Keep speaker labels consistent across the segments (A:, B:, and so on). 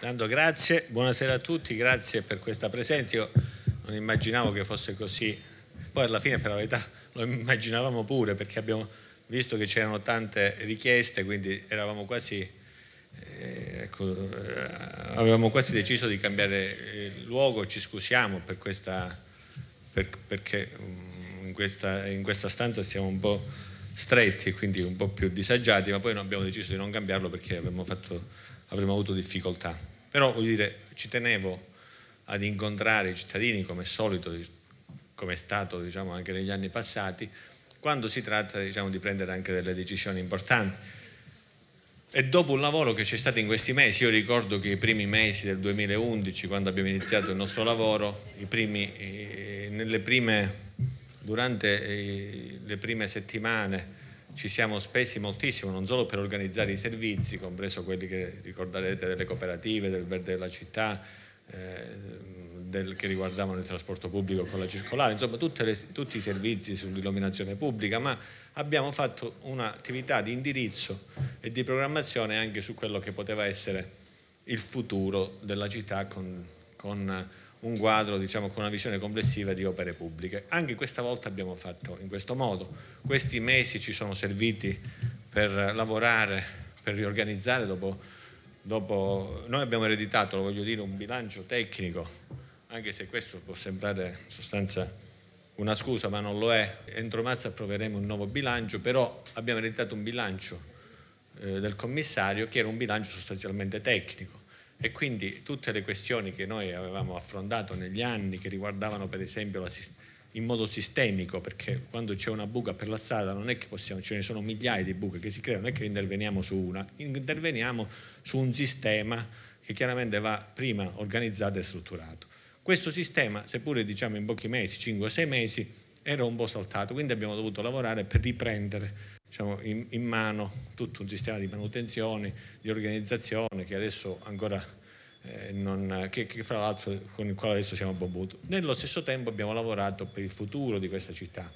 A: Tanto grazie, buonasera a tutti, grazie per questa presenza. Io non immaginavo che fosse così, poi alla fine per la verità lo immaginavamo pure perché abbiamo visto che c'erano tante richieste, quindi eravamo quasi, eh, ecco, eh, avevamo quasi deciso di cambiare eh, luogo, ci scusiamo per questa, per, perché mm, in, questa, in questa stanza siamo un po' stretti e quindi un po' più disagiati, ma poi abbiamo deciso di non cambiarlo perché abbiamo fatto avremmo avuto difficoltà. Però voglio dire, ci tenevo ad incontrare i cittadini come solito, come è stato diciamo, anche negli anni passati, quando si tratta diciamo, di prendere anche delle decisioni importanti. E dopo un lavoro che c'è stato in questi mesi, io ricordo che i primi mesi del 2011, quando abbiamo iniziato il nostro lavoro, primi, eh, prime, durante eh, le prime settimane, ci siamo spesi moltissimo non solo per organizzare i servizi, compreso quelli che ricorderete delle cooperative, del verde della città, eh, del, che riguardavano il trasporto pubblico con la circolare, insomma le, tutti i servizi sull'illuminazione pubblica, ma abbiamo fatto un'attività di indirizzo e di programmazione anche su quello che poteva essere il futuro della città con, con un quadro diciamo, con una visione complessiva di opere pubbliche. Anche questa volta abbiamo fatto in questo modo. Questi mesi ci sono serviti per lavorare, per riorganizzare. Dopo, dopo... Noi abbiamo ereditato, lo voglio dire, un bilancio tecnico, anche se questo può sembrare in sostanza una scusa, ma non lo è. Entro marzo approveremo un nuovo bilancio, però abbiamo ereditato un bilancio eh, del commissario che era un bilancio sostanzialmente tecnico e quindi tutte le questioni che noi avevamo affrontato negli anni, che riguardavano per esempio la, in modo sistemico, perché quando c'è una buca per la strada non è che possiamo, ce ne sono migliaia di buche che si creano, non è che interveniamo su una, interveniamo su un sistema che chiaramente va prima organizzato e strutturato. Questo sistema, seppure diciamo in pochi mesi, 5-6 mesi, era un po' saltato, quindi abbiamo dovuto lavorare per riprendere diciamo, in, in, mano tutto un sistema di manutenzione, di organizzazione che adesso ancora eh, non, che, che fra l'altro con il quale adesso siamo a Bobuto. Nello stesso tempo abbiamo lavorato per il futuro di questa città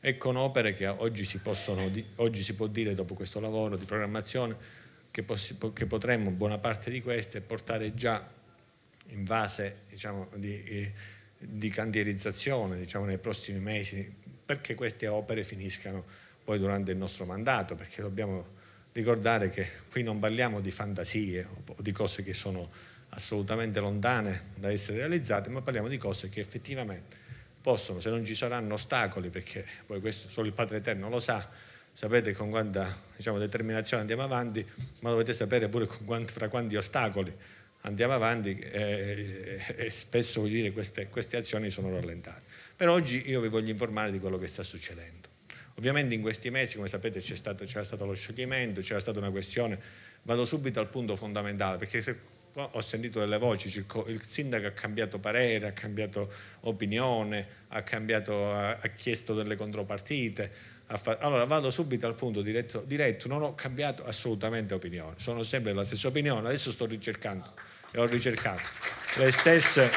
A: e con opere che oggi si, possono, oggi si può dire dopo questo lavoro di programmazione che, possi, che potremmo buona parte di queste portare già in fase diciamo, di, eh, di cantierizzazione diciamo, nei prossimi mesi perché queste opere finiscano poi durante il nostro mandato, perché dobbiamo ricordare che qui non parliamo di fantasie o di cose che sono assolutamente lontane da essere realizzate, ma parliamo di cose che effettivamente possono, se non ci saranno ostacoli, perché poi questo solo il Padre Eterno lo sa, sapete con quanta diciamo, determinazione andiamo avanti, ma dovete sapere pure quanti, fra quanti ostacoli andiamo avanti e, eh, e eh, eh, spesso dire, queste, queste azioni sono rallentate. Per oggi io vi voglio informare di quello che sta succedendo. Ovviamente in questi mesi, come sapete, c'era stato, stato, lo scioglimento, c'era stata una questione, vado subito al punto fondamentale, perché se, ho sentito delle voci, il sindaco ha cambiato parere, ha cambiato opinione, ha, cambiato, ha, ha chiesto delle contropartite, allora vado subito al punto diretto, diretto, non ho cambiato assolutamente opinione, sono sempre della stessa opinione, adesso sto ricercando e ho ricercato le stesse,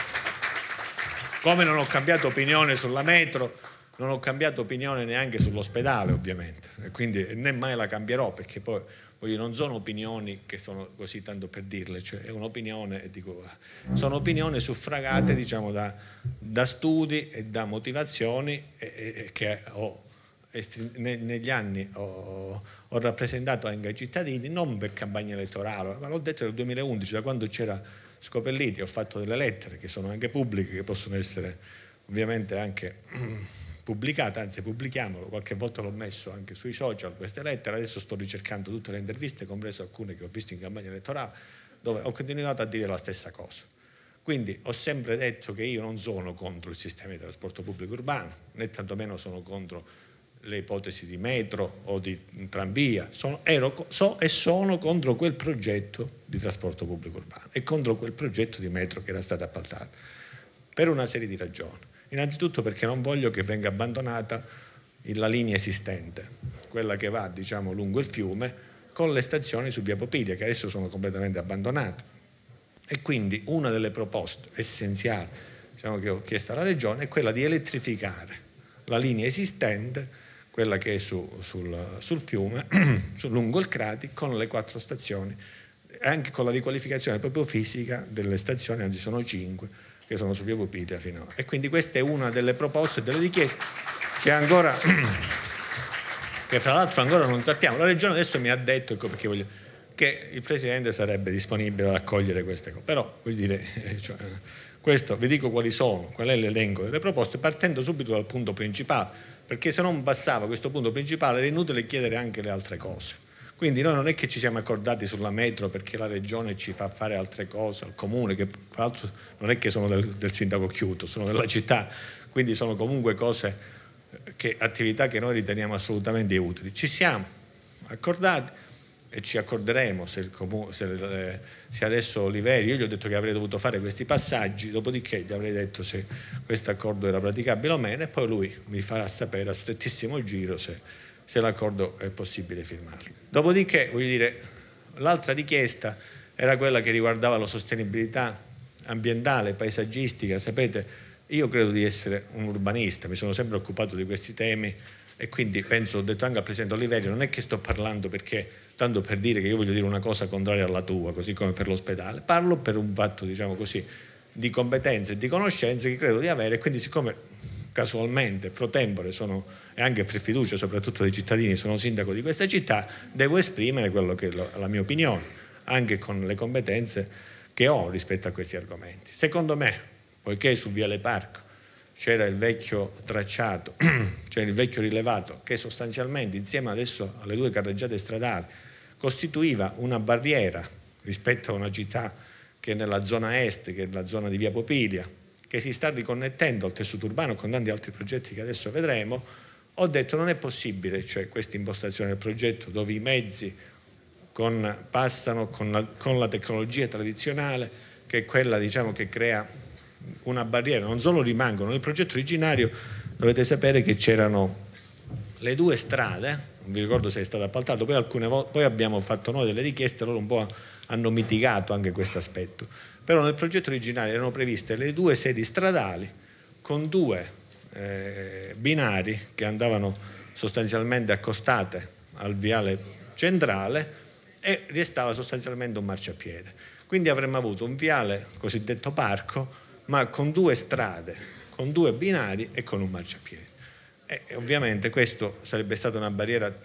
A: come non ho cambiato opinione sulla metro, non ho cambiato opinione neanche sull'ospedale ovviamente, quindi né mai la cambierò perché poi voglio, non sono opinioni che sono così tanto per dirle, cioè è un'opinione, dico, sono opinioni suffragate diciamo, da, da, studi e da motivazioni e, e, che ho, ne, negli anni ho, ho, rappresentato anche ai cittadini, non per campagna elettorale, ma l'ho detto nel 2011, da quando c'era Scopelliti, ho fatto delle lettere che sono anche pubbliche, che possono essere ovviamente anche pubblicata, anzi pubblichiamolo, qualche volta l'ho messo anche sui social queste lettere, adesso sto ricercando tutte le interviste, compreso alcune che ho visto in campagna elettorale, dove ho continuato a dire la stessa cosa. Quindi ho sempre detto che io non sono contro il sistema di trasporto pubblico urbano, né tantomeno sono contro le ipotesi di metro o di tranvia, sono, ero, so e sono contro quel progetto di trasporto pubblico urbano e contro quel progetto di metro che era stato appaltato, per una serie di ragioni. Innanzitutto perché non voglio che venga abbandonata la linea esistente, quella che va diciamo, lungo il fiume con le stazioni su via Popilia che adesso sono completamente abbandonate. E quindi una delle proposte essenziali diciamo, che ho chiesto alla Regione è quella di elettrificare la linea esistente, quella che è su, sul, sul, fiume, lungo il Crati, con le quattro stazioni, anche con la riqualificazione proprio fisica delle stazioni, anzi sono cinque, che sono su via Pupita finora. E quindi questa è una delle proposte, delle richieste che ancora, che fra l'altro ancora non sappiamo. La Regione adesso mi ha detto, ecco perché voglio, che il Presidente sarebbe disponibile ad accogliere queste cose. Però, vuol dire, eh, cioè, questo, vi dico quali sono, qual è l'elenco delle proposte, partendo subito dal punto principale, perché se non passava questo punto principale era inutile chiedere anche le altre cose. Quindi noi non è che ci siamo accordati sulla metro perché la regione ci fa fare altre cose, al comune, che tra l'altro non è che sono del, del sindaco Chiuto, sono della città, quindi sono comunque cose, eh, che, attività che noi riteniamo assolutamente utili. Ci siamo accordati e ci accorderemo se, il comune, se, eh, se adesso Liveri, io gli ho detto che avrei dovuto fare questi passaggi, dopodiché gli avrei detto se questo accordo era praticabile o meno e poi lui mi farà sapere a strettissimo giro se se l'accordo è possibile firmarlo. Dopodiché, voglio dire, l'altra richiesta era quella che riguardava la sostenibilità ambientale, paesaggistica, sapete, io credo di essere un urbanista, mi sono sempre occupato di questi temi e quindi penso, ho detto anche al Presidente Oliveri, non è che sto parlando perché, tanto per dire che io voglio dire una cosa contraria alla tua, così come per l'ospedale, parlo per un fatto, diciamo così, di competenze e di conoscenze che credo di avere e quindi siccome casualmente, pro tempore sono, e anche per fiducia soprattutto dei cittadini, sono sindaco di questa città, devo esprimere quello che è la mia opinione, anche con le competenze che ho rispetto a questi argomenti. Secondo me, poiché su Viale Parco c'era il vecchio tracciato, c'era il vecchio rilevato, che sostanzialmente insieme adesso alle due carreggiate stradali costituiva una barriera rispetto a una città che nella zona est, che è la zona di Via Popilia, che si sta riconnettendo al tessuto urbano con tanti altri progetti che adesso vedremo, ho detto non è possibile cioè, questa impostazione del progetto dove i mezzi con, passano con la, con la, tecnologia tradizionale che è quella diciamo, che crea una barriera, non solo rimangono, nel progetto originario dovete sapere che c'erano le due strade, non vi ricordo se è stato appaltato, poi, alcune, poi abbiamo fatto noi delle richieste, loro un po' hanno mitigato anche questo aspetto però nel progetto originale erano previste le due sedi stradali con due eh, binari che andavano sostanzialmente accostate al viale centrale e restava sostanzialmente un marciapiede. Quindi avremmo avuto un viale cosiddetto parco, ma con due strade, con due binari e con un marciapiede. e ovviamente questo sarebbe stata una barriera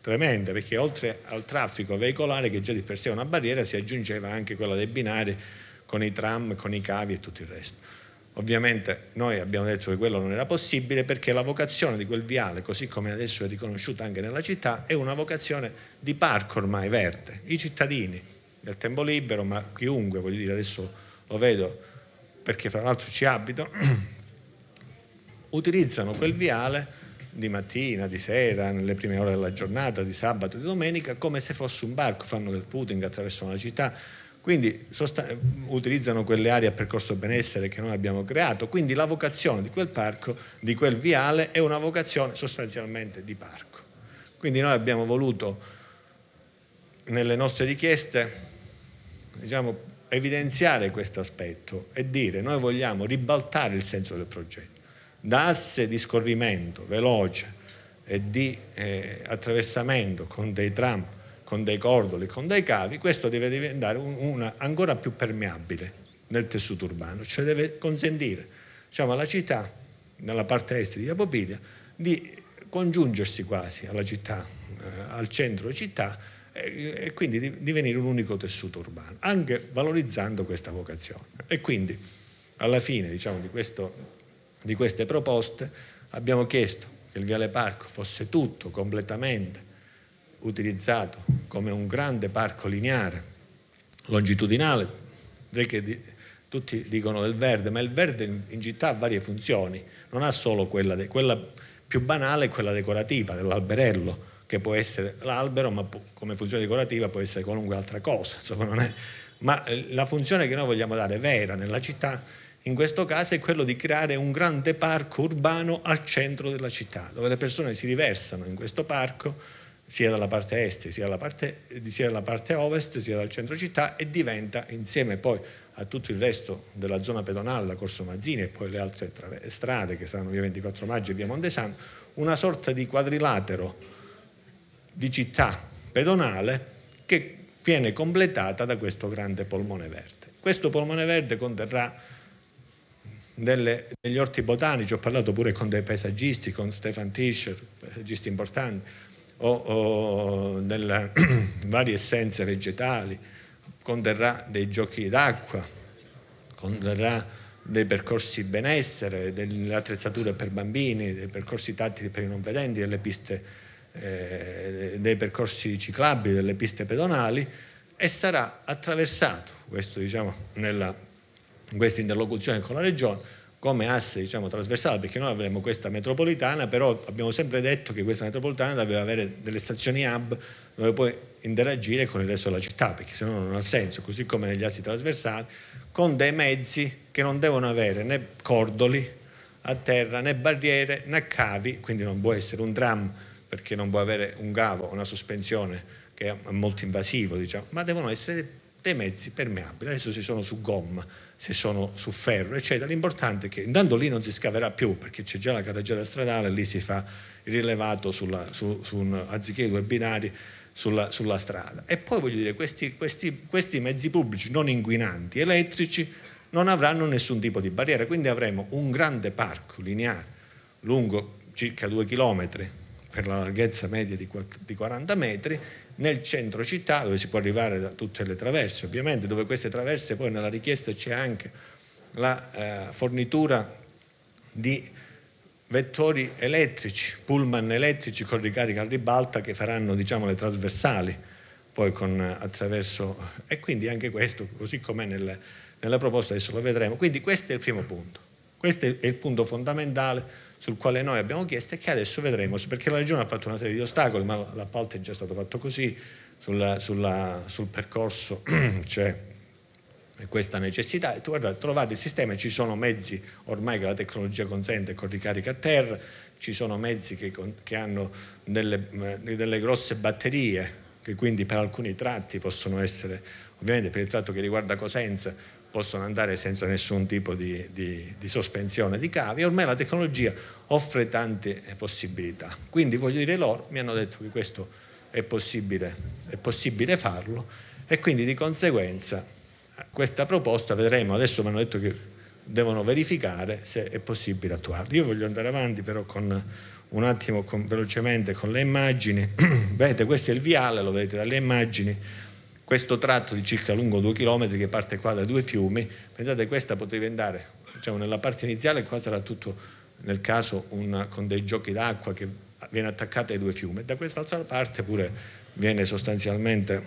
A: tremenda, perché oltre al traffico veicolare, che già di per sé è una barriera, si aggiungeva anche quella dei binari con i tram, con i cavi e tutto il resto. Ovviamente noi abbiamo detto che quello non era possibile perché la vocazione di quel viale, così come adesso è riconosciuta anche nella città, è una vocazione di parco ormai verde. I cittadini nel tempo libero, ma chiunque, voglio dire, adesso lo vedo perché fra l'altro ci abito, utilizzano quel viale di mattina, di sera, nelle prime ore della giornata, di sabato, di domenica, come se fosse un barco, fanno del footing, attraverso la città, quindi sost- utilizzano quelle aree a percorso benessere che noi abbiamo creato, quindi la vocazione di quel parco, di quel viale, è una vocazione sostanzialmente di parco. Quindi noi abbiamo voluto nelle nostre richieste diciamo, evidenziare questo aspetto e dire noi vogliamo ribaltare il senso del progetto, da asse di scorrimento veloce e di eh, attraversamento con dei tram con dei cordoli, con dei cavi, questo deve diventare un, una, ancora più permeabile nel tessuto urbano, cioè deve consentire diciamo, alla città, nella parte est di Apopilia, di congiungersi quasi alla città, eh, al centro città eh, e quindi di divenire un unico tessuto urbano, anche valorizzando questa vocazione. E quindi alla fine diciamo, di, questo, di queste proposte abbiamo chiesto che il Viale Parco fosse tutto completamente utilizzato come un grande parco lineare, longitudinale, tutti dicono del verde, ma il verde in, città ha varie funzioni, non ha solo quella, de, quella più banale quella decorativa dell'alberello, che può essere l'albero, ma può, come funzione decorativa può essere qualunque altra cosa, insomma, è, ma eh, la funzione che noi vogliamo dare vera nella città in questo caso è quello di creare un grande parco urbano al centro della città, dove le persone si riversano in questo parco sia dalla parte est sia dalla parte, sia dalla parte ovest sia dal centro città e diventa insieme poi a tutto il resto della zona pedonale da Corso Mazzini e poi le altre strade che saranno via 24 maggio e via Mondesano una sorta di quadrilatero di città pedonale che viene completata da questo grande polmone verde. Questo polmone verde conterrà delle, degli orti botanici, ho parlato pure con dei paesaggisti, con Stefan Tischer, paesaggisti importanti, o, o nelle varie essenze vegetali, conterrà dei giochi d'acqua, conterrà dei percorsi di benessere, delle attrezzature per bambini, dei percorsi tattici per i non vedenti, delle piste, eh, dei percorsi ciclabili, delle piste pedonali e sarà attraversato, questo diciamo nella, in questa interlocuzione con la Regione, come asse diciamo, trasversale, perché noi avremo questa metropolitana, però abbiamo sempre detto che questa metropolitana doveva avere delle stazioni hub dove puoi interagire con il resto della città, perché se no non ha senso, così come negli assi trasversali, con dei mezzi che non devono avere né cordoli a terra, né barriere, né cavi, quindi non può essere un tram perché non può avere un cavo, una sospensione che è molto invasivo, diciamo, ma devono essere dei mezzi permeabili, adesso si sono su gomma, se sono su ferro, eccetera. L'importante è che intanto lì non si scaverà più perché c'è già la carreggiata stradale, lì si fa il rilevato sulla, su, su un, anziché due binari sulla, sulla, strada. E poi voglio dire, questi, questi, questi mezzi pubblici non inquinanti, elettrici, non avranno nessun tipo di barriera, quindi avremo un grande parco lineare lungo circa 2 km per la larghezza media di 40 metri nel centro città, dove si può arrivare da tutte le traverse, ovviamente, dove queste traverse poi nella richiesta c'è anche la eh, fornitura di vettori elettrici, pullman elettrici con ricarica a ribalta che faranno diciamo, le trasversali poi con, eh, attraverso e quindi anche questo così com'è nel, nella proposta adesso lo vedremo quindi questo è il primo punto questo è il punto fondamentale sul quale noi abbiamo chiesto e che adesso vedremo, perché la Regione ha fatto una serie di ostacoli, ma l'appalto è già stato fatto così, sulla, sulla, sul percorso c'è questa necessità. E tu guarda, trovate il sistema, ci sono mezzi ormai che la tecnologia consente con ricarica a terra, ci sono mezzi che, che hanno delle, eh, delle grosse batterie che quindi per alcuni tratti possono essere, ovviamente per il tratto che riguarda Cosenza, possono andare senza nessun tipo di, di, di sospensione di cavi. Ormai la tecnologia offre tante eh, possibilità. Quindi voglio dire loro, mi hanno detto che questo è possibile, è possibile farlo e quindi di conseguenza questa proposta vedremo, adesso mi hanno detto che devono verificare se è possibile attuarla. Io voglio andare avanti però con un attimo con, velocemente con le immagini. vedete, questo è il viale, lo vedete dalle immagini questo tratto di circa lungo due chilometri che parte qua da due fiumi, pensate questa poteva andare, diciamo nella parte iniziale qua sarà tutto nel caso una, con dei giochi d'acqua che viene attaccata ai due fiumi, da quest'altra parte pure viene sostanzialmente,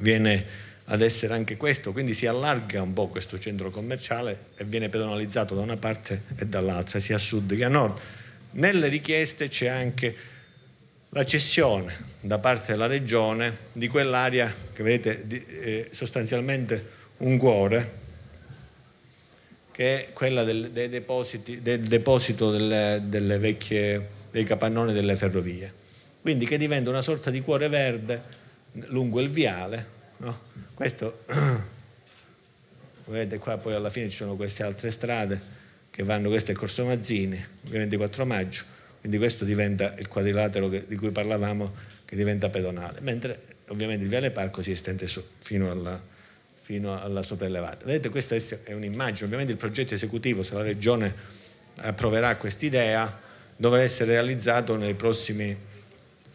A: viene ad essere anche questo, quindi si allarga un po' questo centro commerciale e viene pedonalizzato da una parte e dall'altra, sia a sud che a nord. Nelle richieste c'è anche la cessione da parte della regione di quell'area che vedete di, eh, sostanzialmente un cuore che è quella del, depositi, del deposito delle, delle vecchie, dei capannoni delle ferrovie quindi che diventa una sorta di cuore verde lungo il viale no? questo vedete qua poi alla fine ci sono queste altre strade che vanno, questo è Corso Mazzini il 24 maggio quindi questo diventa il quadrilatero che, di cui parlavamo, che diventa pedonale, mentre ovviamente il viale parco si estende su, fino alla, fino alla sopraelevata. Vedete, questa è un'immagine, ovviamente il progetto esecutivo, se la Regione approverà quest'idea, dovrà essere realizzato nei prossimi,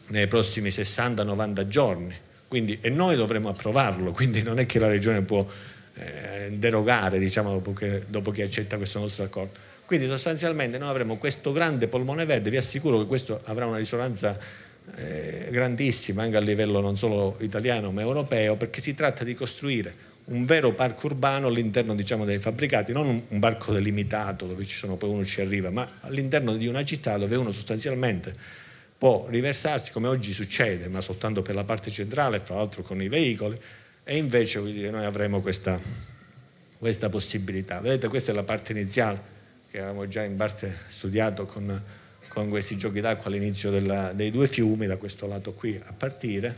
A: nei prossimi 60-90 giorni. Quindi, e noi dovremo approvarlo, quindi non è che la Regione può eh, derogare diciamo, dopo, che, dopo che accetta questo nostro accordo. Quindi sostanzialmente noi avremo questo grande polmone verde, vi assicuro che questo avrà una risonanza eh, grandissima anche a livello non solo italiano ma europeo, perché si tratta di costruire un vero parco urbano all'interno diciamo, dei fabbricati, non un, parco delimitato dove ci sono poi uno ci arriva, ma all'interno di una città dove uno sostanzialmente può riversarsi come oggi succede, ma soltanto per la parte centrale, fra l'altro con i veicoli, e invece dire, noi avremo questa, questa possibilità. Vedete, questa è la parte iniziale che avevamo già in parte studiato con, con questi giochi d'acqua all'inizio dei due fiumi, da questo lato qui a partire.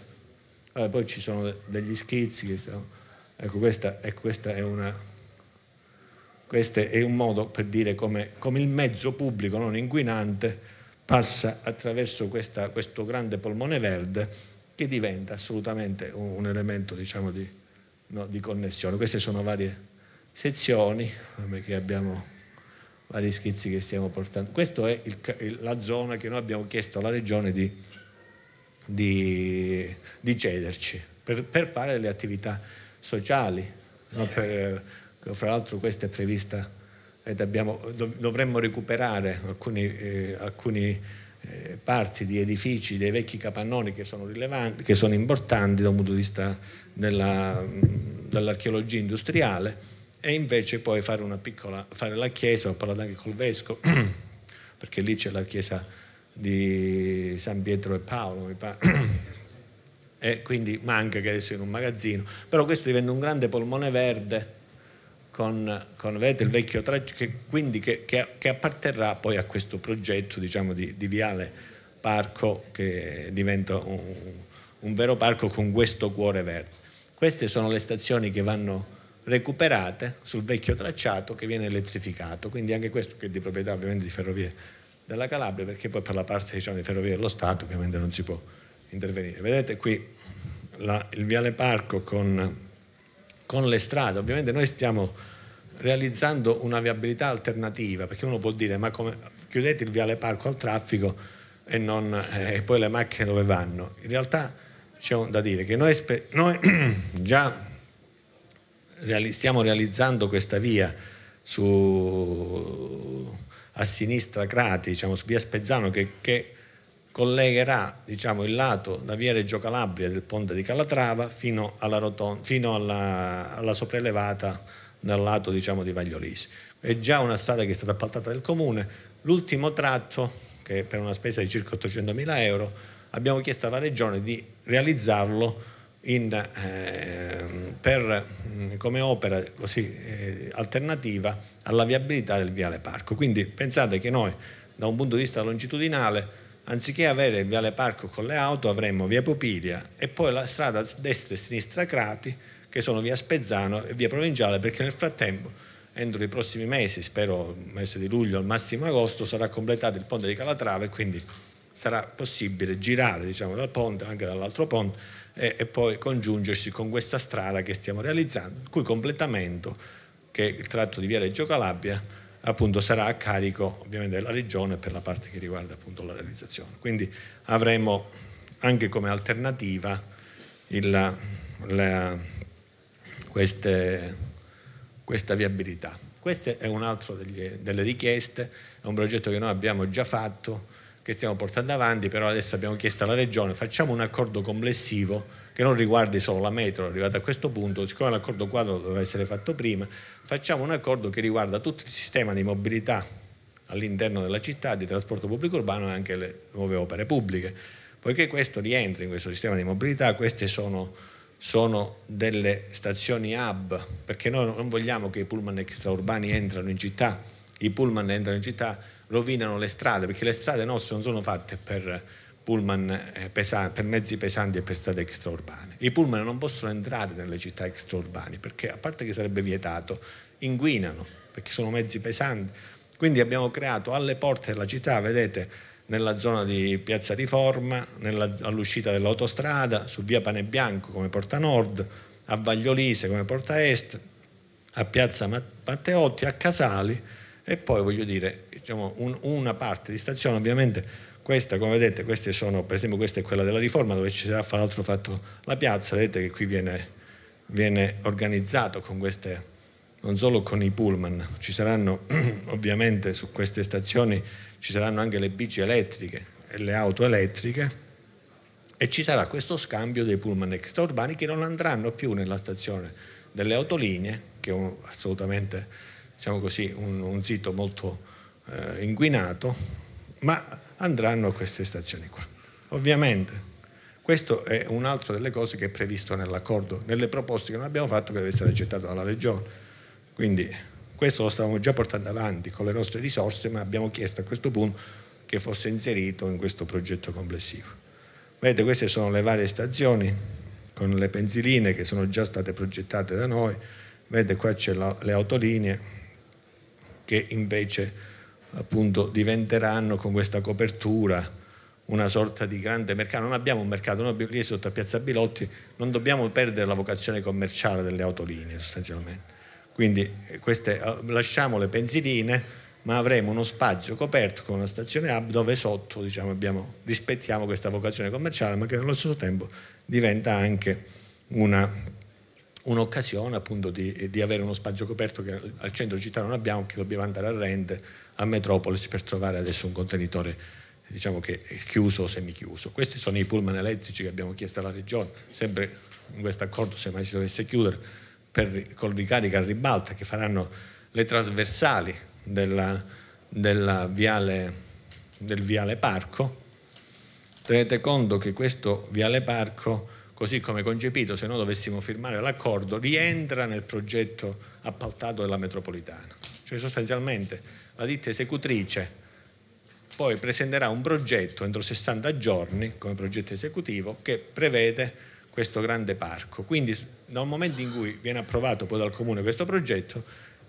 A: Allora, poi ci sono degli schizzi. Sono, ecco, questa, ecco, questa è una questo è un modo per dire come, come, il mezzo pubblico non inquinante passa attraverso questa, questo grande polmone verde che diventa assolutamente un, un elemento diciamo, di, no, di, connessione. Queste sono varie sezioni che abbiamo vari schizzi che stiamo portando. Questa è il, la zona che noi abbiamo chiesto alla Regione di, di, di cederci per, per, fare delle attività sociali. No? Per, eh, fra l'altro questa è prevista ed abbiamo, dovremmo recuperare alcune eh, alcuni eh, parti di edifici dei vecchi capannoni che sono rilevanti, che sono importanti da un punto di vista della, mm, dell'archeologia industriale e invece poi fare, una piccola, fare la chiesa, ho parlato anche col vescovo, perché lì c'è la chiesa di San Pietro e Paolo, mi pare. E quindi manca che adesso in un magazzino, però questo diventa un grande polmone verde con, con vedete, il vecchio traccio, che, quindi che, che, che, apparterrà poi a questo progetto diciamo, di, di, viale parco che diventa un, un vero parco con questo cuore verde. Queste sono le stazioni che vanno recuperate sul vecchio tracciato che viene elettrificato, quindi anche questo che è di proprietà ovviamente di Ferrovie della Calabria, perché poi per la parte diciamo, di Ferrovie dello Stato ovviamente non si può intervenire. Vedete qui la, il Viale Parco con, con le strade, ovviamente noi stiamo realizzando una viabilità alternativa, perché uno può dire ma come, chiudete il Viale Parco al traffico e, non, eh, e poi le macchine dove vanno? In realtà c'è da dire che noi, noi già stiamo realizzando questa via su, a sinistra Crati, diciamo, su via Spezzano, che, che collegherà diciamo, il lato da via Reggio Calabria del ponte di Calatrava fino alla, rotonda, fino alla, alla sopraelevata dal lato diciamo, di Vagliolisi. È già una strada che è stata appaltata dal comune, l'ultimo tratto, che per una spesa di circa 800.000 euro, abbiamo chiesto alla regione di realizzarlo in, eh, per, mm, come opera così, eh, alternativa alla viabilità del viale parco. Quindi pensate che noi da un punto di vista longitudinale anziché avere il viale parco con le auto avremmo via Popilia e poi la strada destra e sinistra Crati che sono via Spezzano e via Provinciale perché nel frattempo entro i prossimi mesi, spero mese di luglio al massimo agosto, sarà completato il ponte di Calatrava e quindi sarà possibile girare diciamo, dal ponte, anche dall'altro ponte e, e poi congiungersi con questa strada che stiamo realizzando, il cui completamento, che è il tratto di via Reggio Calabria, appunto sarà a carico ovviamente della regione per la parte che riguarda appunto la realizzazione. Quindi avremo anche come alternativa il, la, queste, questa viabilità. Questa è un un'altra delle richieste, è un progetto che noi abbiamo già fatto che stiamo portando avanti, però adesso abbiamo chiesto alla Regione facciamo un accordo complessivo che non riguardi solo la metro, arrivato a questo punto, siccome l'accordo quadro doveva essere fatto prima, facciamo un accordo che riguarda tutto il sistema di mobilità all'interno della città, di trasporto pubblico urbano e anche le nuove opere pubbliche, poiché questo rientra in questo sistema di mobilità, queste sono, sono delle stazioni hub, perché noi non vogliamo che i pullman extraurbani entrano in città, i pullman entrano in città rovinano le strade, perché le strade nostre non sono fatte per, pullman eh, pesanti, per mezzi pesanti e per strade extraurbane. I pullman non possono entrare nelle città extraurbane perché, a parte che sarebbe vietato, inguinano perché sono mezzi pesanti. Quindi abbiamo creato alle porte della città, vedete, nella zona di Piazza Riforma, nella, all'uscita dell'autostrada, su via Pane Bianco come porta nord, a Vagliolise come porta est, a Piazza Matteotti, a Casali e poi voglio dire diciamo, un, una parte di stazione, ovviamente questa come vedete, queste sono, per esempio questa è quella della riforma dove ci sarà fra l'altro fatto la piazza, vedete che qui viene, viene organizzato con queste, non solo con i pullman, ci saranno ovviamente su queste stazioni ci saranno anche le bici elettriche e le auto elettriche e ci sarà questo scambio dei pullman extraurbani che non andranno più nella stazione delle autolinee, che è un, assolutamente diciamo così, un, un sito molto eh, inquinato, ma andranno a queste stazioni qua. Ovviamente questo è un'altra delle cose che è previsto nell'accordo, nelle proposte che noi abbiamo fatto che deve essere accettato dalla Regione. Quindi questo lo stavamo già portando avanti con le nostre risorse, ma abbiamo chiesto a questo punto che fosse inserito in questo progetto complessivo. Vedete, queste sono le varie stazioni con le pensiline che sono già state progettate da noi, vedete qua c'è la, le autolinee che invece appunto diventeranno con questa copertura una sorta di grande mercato. Non abbiamo un mercato, noi lì sotto a Piazza Bilotti non dobbiamo perdere la vocazione commerciale delle autolinee sostanzialmente. Quindi eh, queste, eh, lasciamo le pensiline, ma avremo uno spazio coperto con una stazione hub dove sotto diciamo, abbiamo, rispettiamo questa vocazione commerciale, ma che nello stesso tempo diventa anche una, un'occasione appunto di, di, avere uno spazio coperto che al centro città non abbiamo, che dobbiamo andare a rendere a Metropolis per trovare adesso un contenitore diciamo che chiuso o semichiuso. Questi sono i pullman elettrici che abbiamo chiesto alla Regione, sempre in questo accordo se mai si dovesse chiudere, per, con ricarica a ribalta che faranno le trasversali della, della viale, del viale Parco. Tenete conto che questo viale Parco, così come concepito, se noi dovessimo firmare l'accordo, rientra nel progetto appaltato della metropolitana. Cioè sostanzialmente la ditta esecutrice poi presenterà un progetto entro 60 giorni come progetto esecutivo che prevede questo grande parco. Quindi dal momento in cui viene approvato poi dal comune questo progetto,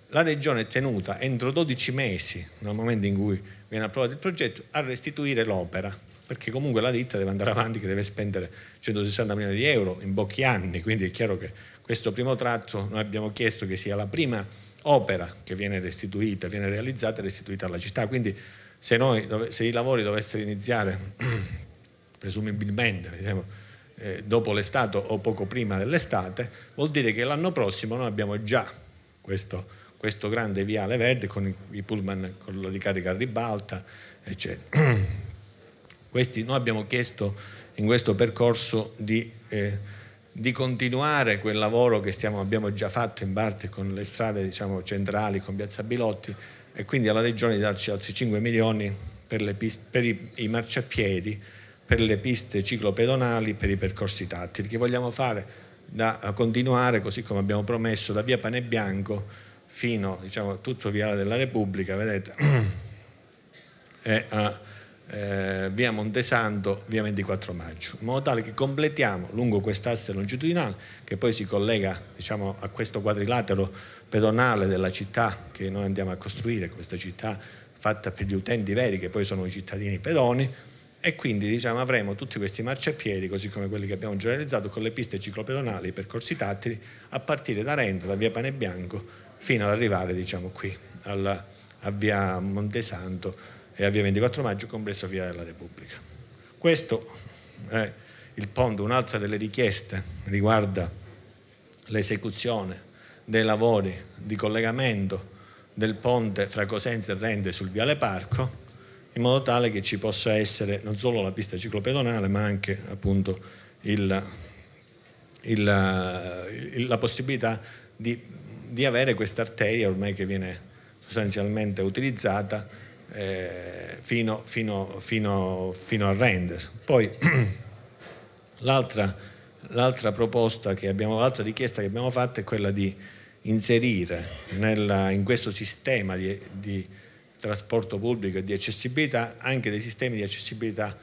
A: la regione è tenuta entro 12 mesi dal momento in cui viene approvato il progetto a restituire l'opera, perché comunque la ditta deve andare avanti che deve spendere 160 milioni di euro in pochi anni, quindi è chiaro che questo primo tratto noi abbiamo chiesto che sia la prima opera che viene restituita, viene realizzata e restituita alla città. Quindi se, noi, se i lavori dovessero iniziare presumibilmente diciamo, eh, dopo l'estate o poco prima dell'estate, vuol dire che l'anno prossimo noi abbiamo già questo, questo grande viale verde con i pullman con la ricarica a ribalta, eccetera. Questi, noi abbiamo chiesto in questo percorso di... Eh, di continuare quel lavoro che stiamo, abbiamo già fatto in parte con le strade diciamo, centrali, con Piazza Bilotti, e quindi alla Regione di darci altri 5 milioni per, piste, per i, i, marciapiedi, per le piste ciclopedonali, per i percorsi tattili, che vogliamo fare da continuare, così come abbiamo promesso, da via Pane Bianco fino diciamo, a tutto Viale della Repubblica, vedete, e, uh, eh, via Montesanto, via 24 maggio, in modo tale che completiamo lungo quest'asse longitudinale che poi si collega diciamo, a questo quadrilatero pedonale della città che noi andiamo a costruire, questa città fatta per gli utenti veri che poi sono i cittadini pedoni e quindi diciamo, avremo tutti questi marciapiedi, così come quelli che abbiamo già realizzato, con le piste ciclopedonali, i percorsi tattili, a partire da Renta, da via Pane Bianco, fino ad arrivare diciamo, qui alla, a via Montesanto e a via 24 maggio, compreso via della Repubblica. Questo è il ponte, un'altra delle richieste riguarda l'esecuzione dei lavori di collegamento del ponte fra Cosenza e Rende sul Viale Parco, in modo tale che ci possa essere non solo la pista ciclopedonale, ma anche appunto il, il, il, la possibilità di, di avere questa arteria ormai che viene sostanzialmente utilizzata eh, fino, fino, fino, fino, al render. Poi l'altra, l'altra, proposta che abbiamo, l'altra richiesta che abbiamo fatto è quella di inserire nella, in questo sistema di, di trasporto pubblico e di accessibilità anche dei sistemi di accessibilità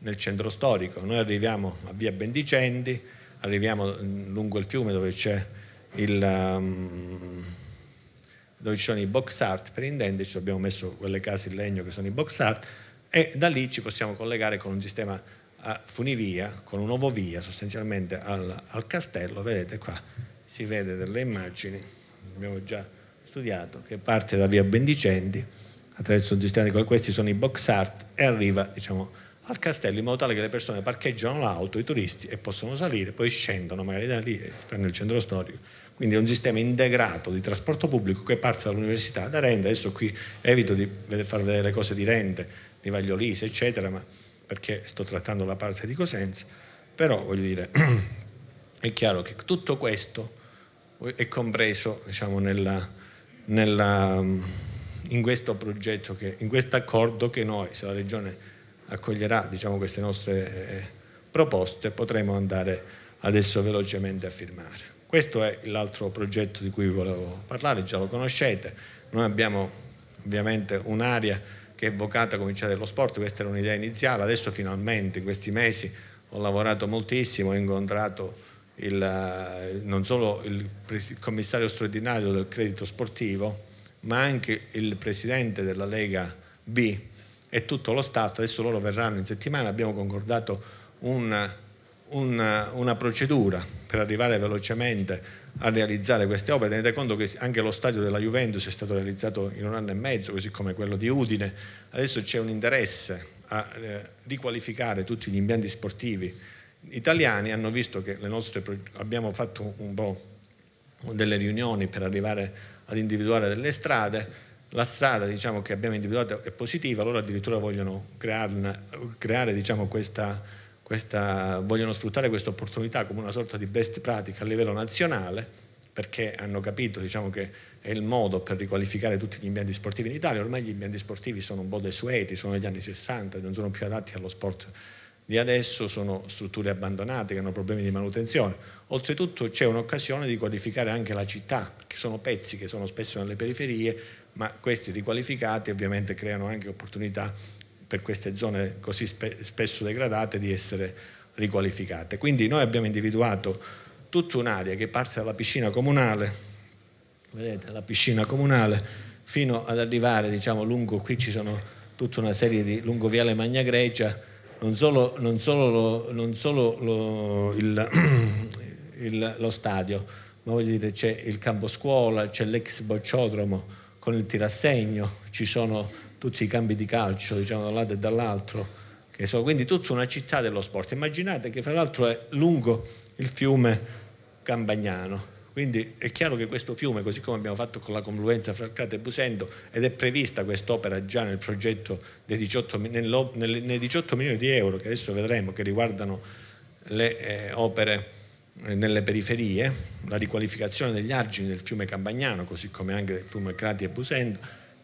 A: nel centro storico. Noi arriviamo a via Bendicendi, arriviamo lungo il fiume dove c'è il... Um, dove ci sono i box art per intenderci, abbiamo messo quelle case in legno che sono i box art e da lì ci possiamo collegare con un sistema a eh, funivia, con un ovovia sostanzialmente al, al castello, vedete qua si vede delle immagini, abbiamo già studiato, che parte da via Bendicenti attraverso un sistema di questi sono i box art e arriva diciamo, al castello in modo tale che le persone parcheggiano l'auto, i turisti e possono salire, poi scendono magari da lì e eh, fanno il centro storico quindi è un sistema integrato di trasporto pubblico che parte dall'università da Rende, adesso qui evito di far vedere le cose di Rende, di Vagliolise, eccetera, ma perché sto trattando la parte di Cosenza, però voglio dire, è chiaro che tutto questo è compreso diciamo, nella, nella, mm, in questo progetto, che, in questo accordo che noi, se la Regione accoglierà diciamo, queste nostre eh, proposte, potremo andare adesso velocemente a firmare. Questo è l'altro progetto di cui volevo parlare, già lo conoscete. Noi abbiamo ovviamente un'area che è vocata a cominciare dallo sport, questa era un'idea iniziale, adesso finalmente in questi mesi ho lavorato moltissimo, ho incontrato il, non solo il commissario straordinario del credito sportivo, ma anche il presidente della Lega B e tutto lo staff, adesso loro verranno in settimana, abbiamo concordato un una, una procedura per arrivare velocemente a realizzare queste opere. Tenete conto che anche lo stadio della Juventus è stato realizzato in un anno e mezzo, così come quello di Udine. Adesso c'è un interesse a eh, riqualificare tutti gli impianti sportivi italiani. Hanno visto che nostre, abbiamo fatto un po' delle riunioni per arrivare ad individuare delle strade. La strada diciamo, che abbiamo individuato è positiva, loro addirittura vogliono crearne, creare diciamo, questa questa, vogliono sfruttare questa opportunità come una sorta di best practice a livello nazionale perché hanno capito diciamo, che è il modo per riqualificare tutti gli ambienti sportivi in Italia. Ormai gli ambienti sportivi sono un po' desueti, sono degli anni 60, non sono più adatti allo sport di adesso, sono strutture abbandonate che hanno problemi di manutenzione. Oltretutto c'è un'occasione di qualificare anche la città, perché sono pezzi che sono spesso nelle periferie, ma questi riqualificati ovviamente creano anche opportunità per queste zone così spesso degradate di essere riqualificate. Quindi noi abbiamo individuato tutta un'area che parte dalla piscina comunale, vedete la piscina comunale, fino ad arrivare diciamo, lungo, qui ci sono tutta una serie di, lungo Viale Magna Grecia, non solo, non solo, lo, non solo lo, il, il, lo stadio, ma voglio dire c'è il campo scuola, c'è l'ex bocciodromo con il tirassegno, ci sono tutti i campi di calcio, diciamo, da un lato e dall'altro. Sono, quindi tutta una città dello sport. Immaginate che fra l'altro è lungo il fiume Campagnano. Quindi è chiaro che questo fiume, così come abbiamo fatto con la confluenza fra Arcate e Busendo, ed è prevista quest'opera già nel progetto dei 18, nei 18 milioni di euro che adesso vedremo, che riguardano le eh, opere eh, nelle periferie, la riqualificazione degli argini del fiume Campagnano, così come anche del fiume Crati e Busendo,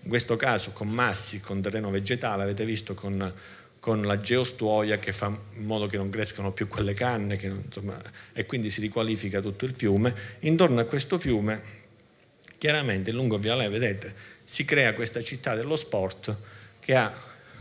A: in questo caso con massi, con terreno vegetale, avete visto con, con la geostuoia che fa in modo che non crescano più quelle canne che, insomma, e quindi si riqualifica tutto il fiume. Intorno a questo fiume chiaramente il lungo Viale, vedete, si crea questa città dello sport che ha,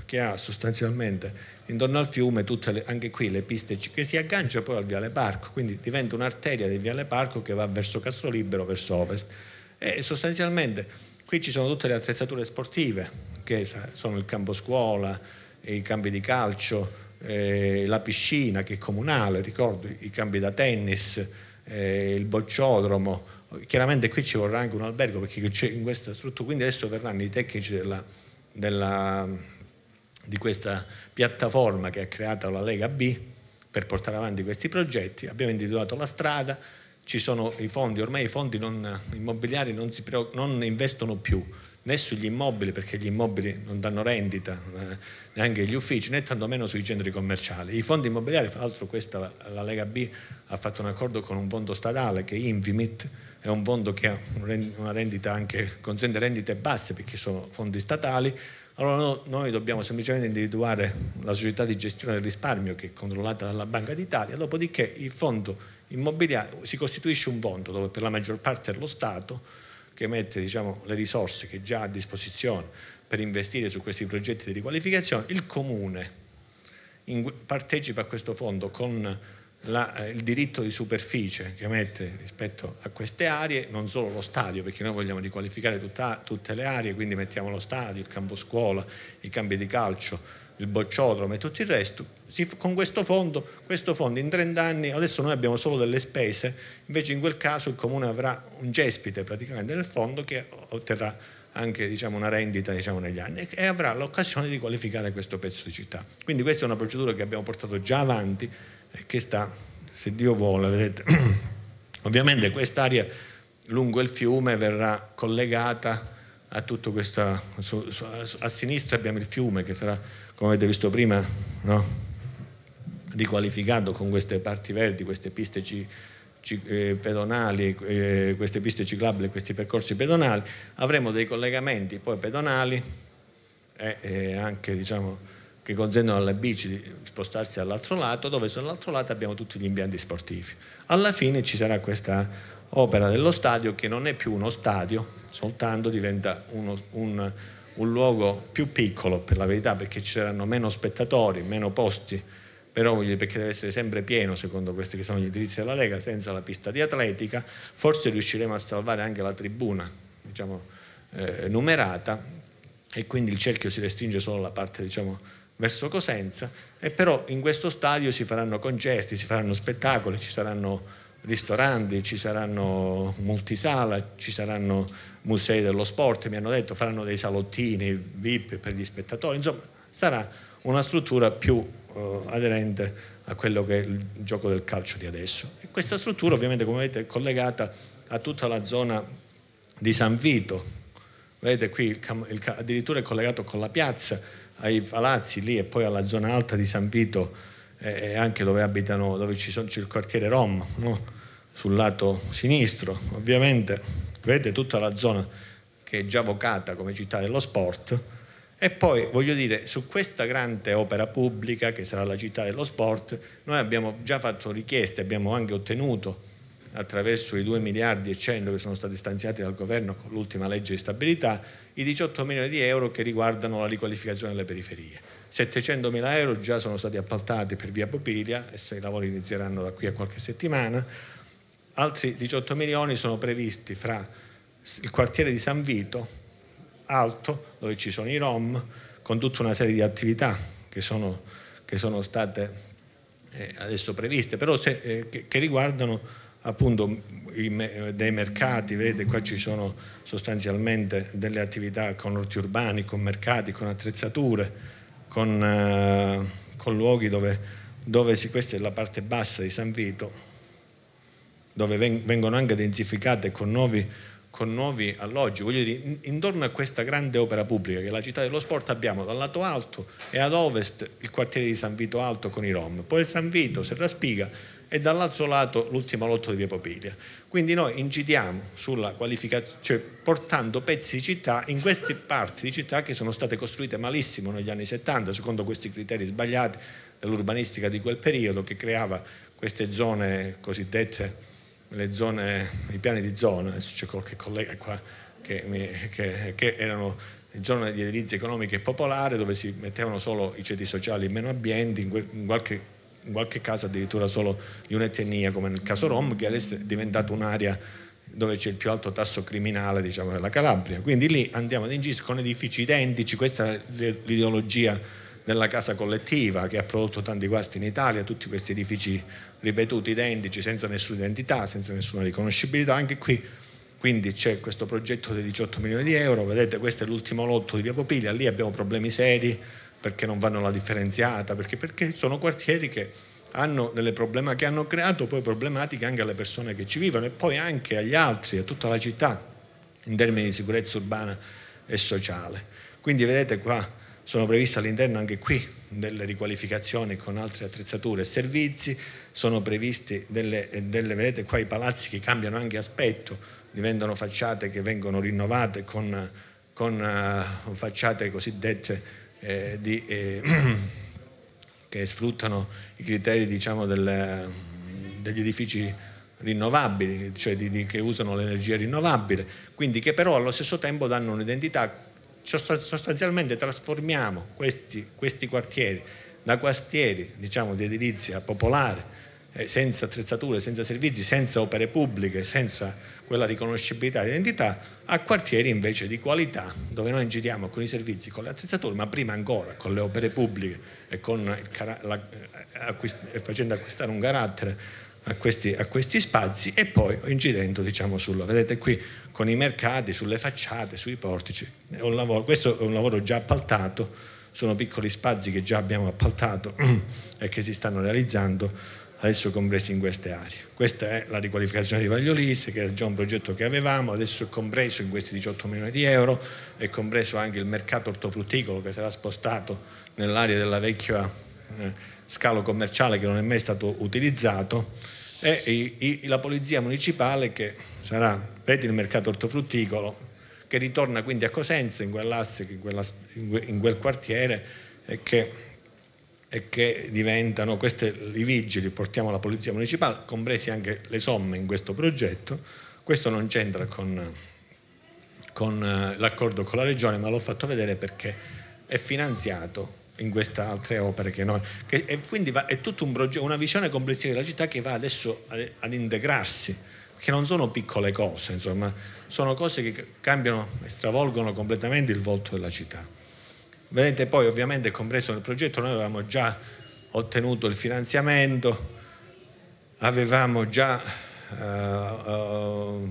A: che ha sostanzialmente intorno al fiume le, anche qui le piste che si aggancia poi al Viale Parco, quindi diventa un'arteria del Viale Parco che va verso Castro Libero, verso ovest. E sostanzialmente Qui ci sono tutte le attrezzature sportive, che sono il campo scuola, i campi di calcio, eh, la piscina che è comunale, ricordo, i campi da tennis, eh, il bocciodromo. Chiaramente qui ci vorrà anche un albergo perché c'è in questa struttura, quindi adesso verranno i tecnici della, della, di questa piattaforma che ha creato la Lega B per portare avanti questi progetti. Abbiamo individuato la strada, ci sono i fondi, ormai i fondi non, immobiliari non, si, non, investono più né sugli immobili perché gli immobili non danno rendita, eh, neanche gli uffici, né tantomeno sui centri commerciali. I fondi immobiliari, fra l'altro questa la, Lega B ha fatto un accordo con un fondo statale che è Invimit, è un fondo che ha una rendita anche, consente rendite basse perché sono fondi statali, allora no, noi dobbiamo semplicemente individuare la società di gestione del risparmio che è controllata dalla Banca d'Italia, dopodiché il fondo immobiliare, si costituisce un fondo dove per la maggior parte è lo Stato che mette diciamo, le risorse che già ha a disposizione per investire su questi progetti di riqualificazione, il comune in, partecipa a questo fondo con la, eh, il diritto di superficie che mette rispetto a queste aree, non solo lo stadio, perché noi vogliamo riqualificare tutta, tutte le aree, quindi mettiamo lo stadio, il campo scuola, i campi di calcio, il bocciodromo e tutto il resto, si, con questo fondo, questo fondo in 30 anni, adesso noi abbiamo solo delle spese, invece in quel caso il comune avrà un gespite praticamente nel fondo che otterrà anche diciamo, una rendita diciamo, negli anni e avrà l'occasione di qualificare questo pezzo di città. Quindi questa è una procedura che abbiamo portato già avanti e che sta, se Dio vuole, vedete, ovviamente quest'area lungo il fiume verrà collegata a tutto questo, a sinistra abbiamo il fiume che sarà come avete visto prima, no? riqualificato con queste parti verdi, queste piste ci, ci, eh, pedonali, eh, queste piste ciclabili, questi percorsi pedonali, avremo dei collegamenti poi pedonali e eh, anche diciamo, che consentono alle bici di spostarsi all'altro lato, dove sull'altro lato abbiamo tutti gli impianti sportivi. Alla fine ci sarà questa opera dello stadio che non è più uno stadio, soltanto diventa uno, un un luogo più piccolo per la verità perché ci saranno meno spettatori, meno posti, però dire, perché deve essere sempre pieno secondo questi che sono gli indirizzi della Lega, senza la pista di atletica, forse riusciremo a salvare anche la tribuna, diciamo, eh, numerata e quindi il cerchio si restringe solo alla parte, diciamo, verso Cosenza e però in questo stadio si faranno concerti, si faranno spettacoli, ci saranno ristoranti, ci saranno multisala, ci saranno musei dello sport, mi hanno detto faranno dei salottini VIP per gli spettatori, insomma sarà una struttura più eh, aderente a quello che è il gioco del calcio di adesso. E questa struttura ovviamente come vedete è collegata a tutta la zona di San Vito, vedete qui il, il, addirittura è collegato con la piazza, ai palazzi lì e poi alla zona alta di San Vito e eh, anche dove abitano, dove ci sono, c'è il quartiere Rom, no? sul lato sinistro ovviamente vedete tutta la zona che è già vocata come città dello sport, e poi voglio dire, su questa grande opera pubblica che sarà la città dello sport, noi abbiamo già fatto richieste, abbiamo anche ottenuto attraverso i 2 miliardi e 100 che sono stati stanziati dal governo con l'ultima legge di stabilità, i 18 milioni di euro che riguardano la riqualificazione delle periferie. 700 mila euro già sono stati appaltati per via Popilia e se i lavori inizieranno da qui a qualche settimana Altri 18 milioni sono previsti fra il quartiere di San Vito, Alto, dove ci sono i Rom, con tutta una serie di attività che sono, che sono state eh, adesso previste, però se, eh, che, riguardano appunto i, dei mercati, vedete qua ci sono sostanzialmente delle attività con orti urbani, con mercati, con attrezzature, con, eh, con luoghi dove, dove si, questa è la parte bassa di San Vito, dove vengono anche densificate con nuovi, con nuovi alloggi. Voglio dire, intorno a questa grande opera pubblica che è la città dello sport abbiamo dal lato alto e ad ovest il quartiere di San Vito Alto con i Rom, poi il San Vito, Serra Spiga e dall'altro lato l'ultima lotto di Via Popilia. Quindi noi incidiamo sulla qualificazione, cioè portando pezzi di città in queste parti di città che sono state costruite malissimo negli anni 70, secondo questi criteri sbagliati dell'urbanistica di quel periodo che creava queste zone cosiddette zone, i piani di zona, adesso c'è qualche collega qua che, mi, che, che erano zone di edilizia economica e popolare dove si mettevano solo i ceti sociali meno ambienti, in qualche, in qualche caso addirittura solo di un'etnia come nel caso Rom, che adesso è diventata un'area dove c'è il più alto tasso criminale diciamo, della Calabria. Quindi lì andiamo ad ingisco con edifici identici, questa è l'ideologia della casa collettiva che ha prodotto tanti guasti in Italia, tutti questi edifici ripetuti, identici, senza nessuna identità, senza nessuna riconoscibilità, anche qui quindi c'è questo progetto di 18 milioni di euro, vedete questo è l'ultimo lotto di Via Popiglia, lì abbiamo problemi seri perché non vanno la differenziata, perché, perché sono quartieri che hanno delle problematiche, che hanno creato poi problematiche anche alle persone che ci vivono e poi anche agli altri, a tutta la città, in termini di sicurezza urbana e sociale. Quindi vedete qua sono previste all'interno anche qui delle riqualificazioni con altre attrezzature e servizi, sono previsti delle, delle, vedete qua i palazzi che cambiano anche aspetto, diventano facciate che vengono rinnovate con, con uh, facciate cosiddette eh, di, eh, che sfruttano i criteri diciamo, del, degli edifici rinnovabili, cioè di, di, che usano l'energia rinnovabile, quindi che però allo stesso tempo danno un'identità sostanzialmente trasformiamo questi, questi quartieri da quartieri diciamo, di edilizia popolare, eh, senza attrezzature, senza servizi, senza opere pubbliche, senza quella riconoscibilità di identità, a quartieri invece di qualità, dove noi giriamo con i servizi, con le attrezzature, ma prima ancora con le opere pubbliche e con cara- la, eh, acquist- facendo acquistare un carattere a questi, a questi spazi e poi incidendo diciamo, sulla, vedete qui con i mercati, sulle facciate, sui portici. È lavoro, questo è un lavoro già appaltato, sono piccoli spazi che già abbiamo appaltato e che si stanno realizzando adesso compresi in queste aree. Questa è la riqualificazione di Vagliolise, che era già un progetto che avevamo, adesso è compreso in questi 18 milioni di euro, è compreso anche il mercato ortofrutticolo che sarà spostato nell'area della vecchia... Eh, scalo commerciale che non è mai stato utilizzato e, e, e la polizia municipale che sarà rete del mercato ortofrutticolo che ritorna quindi a Cosenza in quell'asse, in, quella, in quel quartiere e che, e che diventano questi i vigili, portiamo la polizia municipale, compresi anche le somme in questo progetto. Questo non c'entra con, con eh, l'accordo con la regione, ma l'ho fatto vedere perché è finanziato in queste altre opere che noi... Che, e quindi va, è tutto un progetto, una visione complessiva della città che va adesso ad, ad integrarsi, che non sono piccole cose, insomma, sono cose che cambiano e stravolgono completamente il volto della città. Vedete poi ovviamente è compreso nel progetto, noi avevamo già ottenuto il finanziamento, avevamo già eh, eh,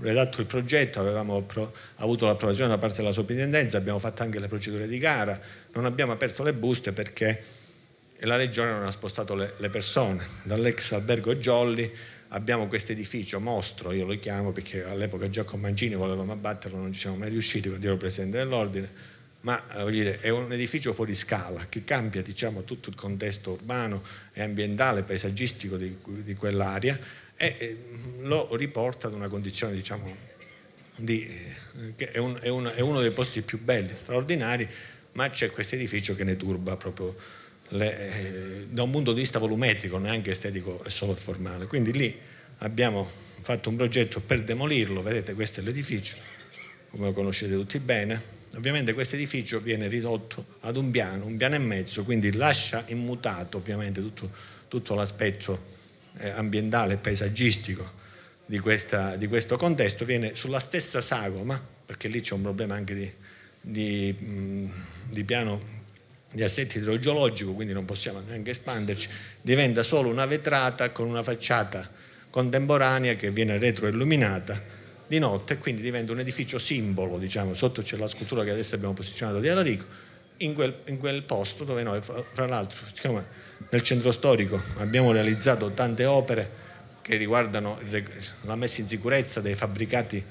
A: redatto il progetto, avevamo pro, avuto l'approvazione da parte della soprintendenza, abbiamo fatto anche le procedure di gara, non abbiamo aperto le buste perché la regione non ha spostato le, le persone. Dall'ex albergo Giolli abbiamo questo edificio mostro, io lo chiamo perché all'epoca Giacomo Mancini volevamo abbatterlo, non ci siamo mai riusciti, per dire Presidente dell'Ordine, ma eh, dire, è un edificio fuori scala che cambia diciamo, tutto il contesto urbano e ambientale, paesaggistico di, di quell'area e, e mm, lo riporta ad una condizione diciamo, di, eh, che è, un, è, un, è uno dei posti più belli, straordinari, ma c'è questo edificio che ne turba proprio le, eh, da un punto di vista volumetrico, neanche estetico, è solo formale. Quindi lì abbiamo fatto un progetto per demolirlo, vedete questo è l'edificio, come lo conoscete tutti bene. Ovviamente questo edificio viene ridotto ad un piano, un piano e mezzo, quindi lascia immutato ovviamente tutto, tutto l'aspetto eh, ambientale e paesaggistico di, questa, di questo contesto, viene sulla stessa sagoma, perché lì c'è un problema anche di, di, mm, di piano di assetto idrogeologico, quindi non possiamo neanche espanderci, diventa solo una vetrata con una facciata contemporanea che viene retroilluminata di notte e quindi diventa un edificio simbolo, diciamo, sotto c'è la scultura che adesso abbiamo posizionato di Alarico, in quel, in quel posto dove noi, fra, l'altro, siccome nel centro storico abbiamo realizzato tante opere che riguardano la messa in sicurezza dei fabbricati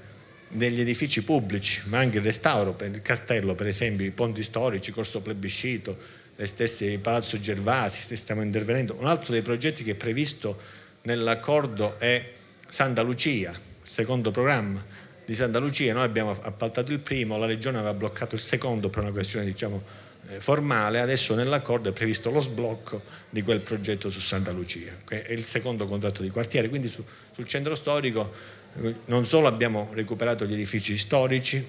A: negli edifici pubblici, ma anche il restauro per il castello, per esempio, i ponti storici, Corso Plebiscito, le stesse Palazzo Gervasi, stiamo intervenendo. Un altro dei progetti che è previsto nell'accordo è Santa Lucia, il secondo programma di Santa Lucia. Noi abbiamo appaltato il primo, la Regione aveva bloccato il secondo per una questione, diciamo, eh, formale, adesso nell'accordo è previsto lo sblocco di quel progetto su Santa Lucia, che è il secondo contratto di quartiere, quindi su, sul centro storico non solo abbiamo recuperato gli edifici storici,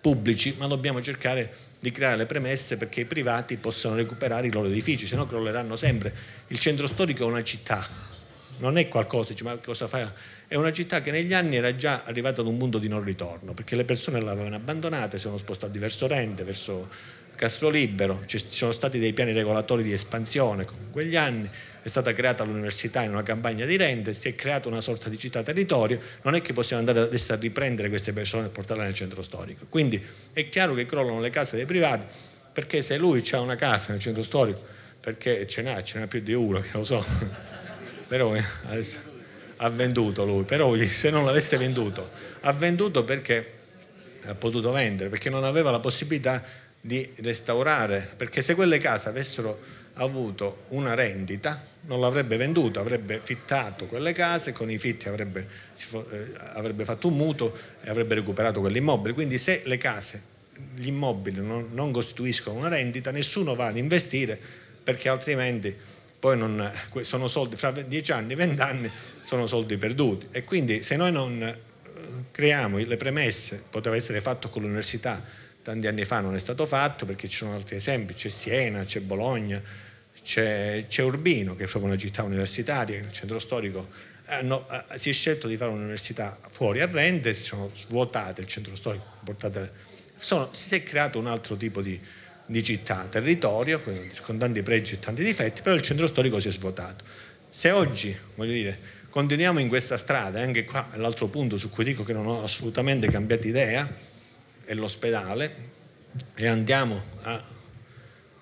A: pubblici, ma dobbiamo cercare di creare le premesse perché i privati possano recuperare i loro edifici, se no crolleranno sempre. Il centro storico è una città, non è qualcosa, dice, ma cosa fa? È una città che negli anni era già arrivata ad un punto di non ritorno, perché le persone l'avevano abbandonata, si sono spostate verso Rente, verso Castro Libero, ci sono stati dei piani regolatori di espansione con quegli anni, è stata creata l'università in una campagna di rente, si è creata una sorta di città territorio, non è che possiamo andare adesso a riprendere queste persone e portarle nel centro storico. Quindi è chiaro che crollano le case dei privati, perché se lui ha una casa nel centro storico, perché ce n'ha, ce n'ha più di uno, che lo so, però eh, adesso ha venduto lui, però se non l'avesse venduto, ha venduto perché ha potuto vendere, perché non aveva la possibilità di di restaurare, perché se quelle case avessero avuto una rendita non l'avrebbe venduta, avrebbe fittato quelle case, con i fitti avrebbe, eh, avrebbe fatto un mutuo e avrebbe recuperato quell'immobile. Quindi se le case, gli immobili non, non costituiscono una rendita, nessuno va ad investire perché altrimenti poi non, sono soldi, fra dieci anni, vent'anni sono soldi perduti. E quindi se noi non eh, creiamo le premesse, poteva essere fatto con l'università, tanti anni fa non è stato fatto perché ci sono altri esempi, c'è Siena, c'è Bologna, c'è, c'è Urbino che è proprio una città universitaria, il centro storico eh, eh si è scelto di fare un'università fuori a rente, si sono svuotate il centro storico, portate, sono, si è creato un altro tipo di, di città, territorio, con tanti pregi e tanti difetti, però il centro storico si è svuotato. Se oggi, voglio dire, continuiamo in questa strada, eh, anche qua è l'altro punto su cui dico che non ho assolutamente cambiato idea, e l'ospedale e andiamo a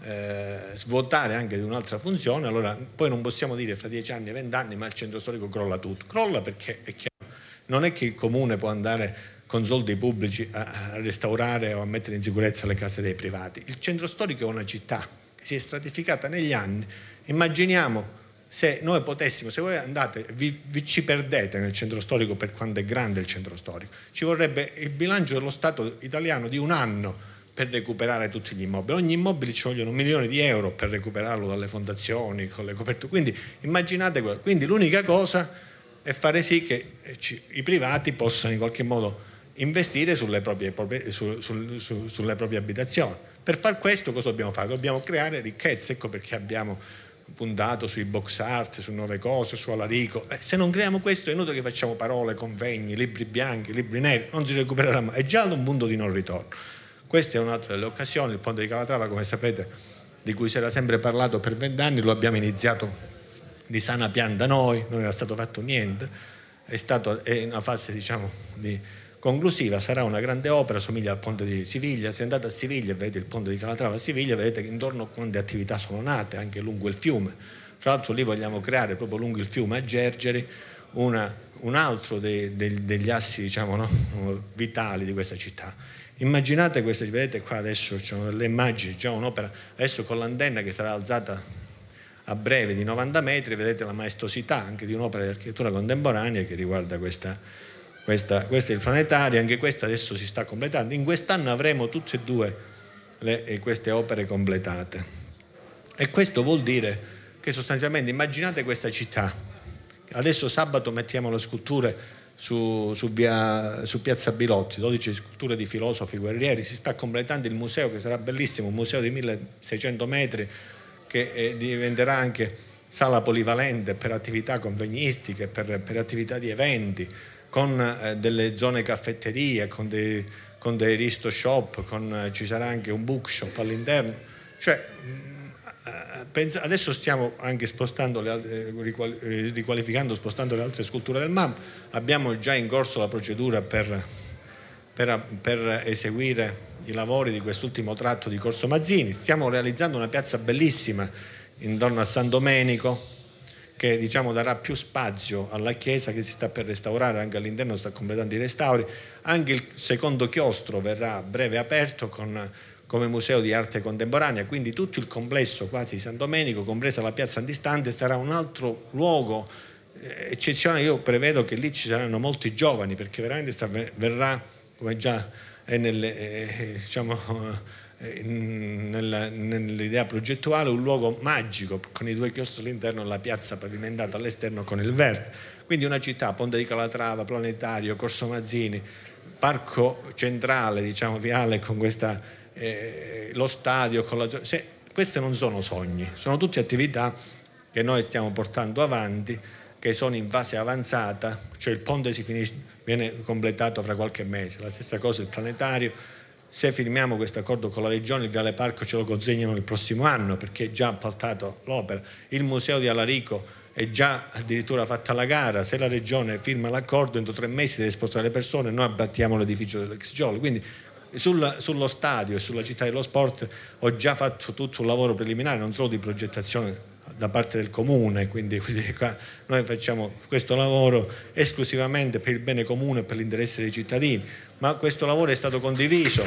A: eh, svuotare anche di un'altra funzione, allora poi non possiamo dire fra dieci anni, e vent'anni ma il centro storico crolla tutto. Crolla perché è chiaro, non è che il comune può andare con soldi pubblici a, a restaurare o a mettere in sicurezza le case dei privati. Il centro storico è una città che si è stratificata negli anni. Immaginiamo se noi potessimo, se voi andate, vi, vi, ci perdete nel centro storico per quanto è grande il centro storico, ci vorrebbe il bilancio dello Stato italiano di un anno per recuperare tutti gli immobili. Ogni immobile ci vogliono milioni di euro per recuperarlo dalle fondazioni, con le coperture. Quindi immaginate quello. Quindi l'unica cosa è fare sì che eh, ci, i privati possano in qualche modo investire sulle proprie, su, su, su, sulle proprie abitazioni. Per far questo cosa dobbiamo fare? Dobbiamo creare ricchezze, ecco perché abbiamo puntato sui box art, su nuove cose, su Alarico. Eh, se non creiamo questo è inutile che facciamo parole, convegni, libri bianchi, libri neri, non si recupererà mai. È già ad un punto di non ritorno. Questa è un'altra delle occasioni, il ponte di Calatrava, come sapete, di cui si era sempre parlato per vent'anni, lo abbiamo iniziato di sana pianta noi, non era stato fatto niente, è stata una fase diciamo di conclusiva sarà una grande opera, somiglia al ponte di Siviglia, se andate a Siviglia e vedete il ponte di Calatrava a Siviglia, vedete intorno quante attività sono nate anche lungo il fiume. Tra l'altro lì vogliamo creare proprio lungo il fiume a Gergeri una, un altro de, de, degli assi diciamo, no? vitali di questa città. Immaginate queste, vedete qua adesso ci sono le immagini, c'è un'opera, adesso con l'antenna che sarà alzata a breve di 90 metri, vedete la maestosità anche di un'opera di architettura contemporanea che riguarda questa città questa, questa, è il planetario, anche questo adesso si sta completando. In quest'anno avremo tutte e due le, eh, queste opere completate. E questo vuol dire che sostanzialmente immaginate questa città. Adesso sabato mettiamo le sculture su, su, via, su Piazza Bilotti, 12 sculture di filosofi guerrieri, si sta completando il museo che sarà bellissimo, un museo di 1600 metri che eh, diventerà anche sala polivalente per attività convegnistiche, per, per attività di eventi con eh, delle zone caffetterie, con dei, con dei risto shop, con, eh, ci sarà anche un bookshop all'interno. Cioè, mm, eh, adesso stiamo anche le, riqualificando, spostando le altre sculture del MAM, abbiamo già in corso la procedura per, per, per eseguire i lavori di quest'ultimo tratto di Corso Mazzini, stiamo realizzando una piazza bellissima intorno a San Domenico, che diciamo, darà più spazio alla chiesa che si sta per restaurare, anche all'interno sta completando i restauri, anche il secondo chiostro verrà a breve aperto con, come museo di arte contemporanea, quindi tutto il complesso quasi di San Domenico, compresa la piazza antistante, sarà un altro luogo eh, eccezionale, io prevedo che lì ci saranno molti giovani perché veramente sta, verrà, come già è nelle, eh, eh diciamo, eh, nell'idea progettuale un luogo magico con i due chiostri all'interno e la piazza pavimentata all'esterno con il verde. Quindi una città, Ponte di Calatrava, Planetario, Corso Mazzini, parco centrale, diciamo viale con questa, eh, lo stadio con la... Se, queste non sono sogni, sono tutte attività che noi stiamo portando avanti, che sono in fase avanzata, cioè il ponte finisce, viene completato fra qualche mese, la stessa cosa il planetario, se firmiamo questo accordo con la Regione, il Viale Parco ce lo consegnano il prossimo anno perché è già appaltato l'opera. Il Museo di Alarico è già addirittura fatta la gara, se la Regione firma l'accordo entro tre mesi deve spostare le persone, noi abbattiamo l'edificio dell'ex Giolo. Quindi sul, sullo stadio e sulla città dello sport ho già fatto tutto un lavoro preliminare, non solo di progettazione da parte del comune, quindi, quindi noi facciamo questo lavoro esclusivamente per il bene comune e per l'interesse dei cittadini, ma questo lavoro è stato condiviso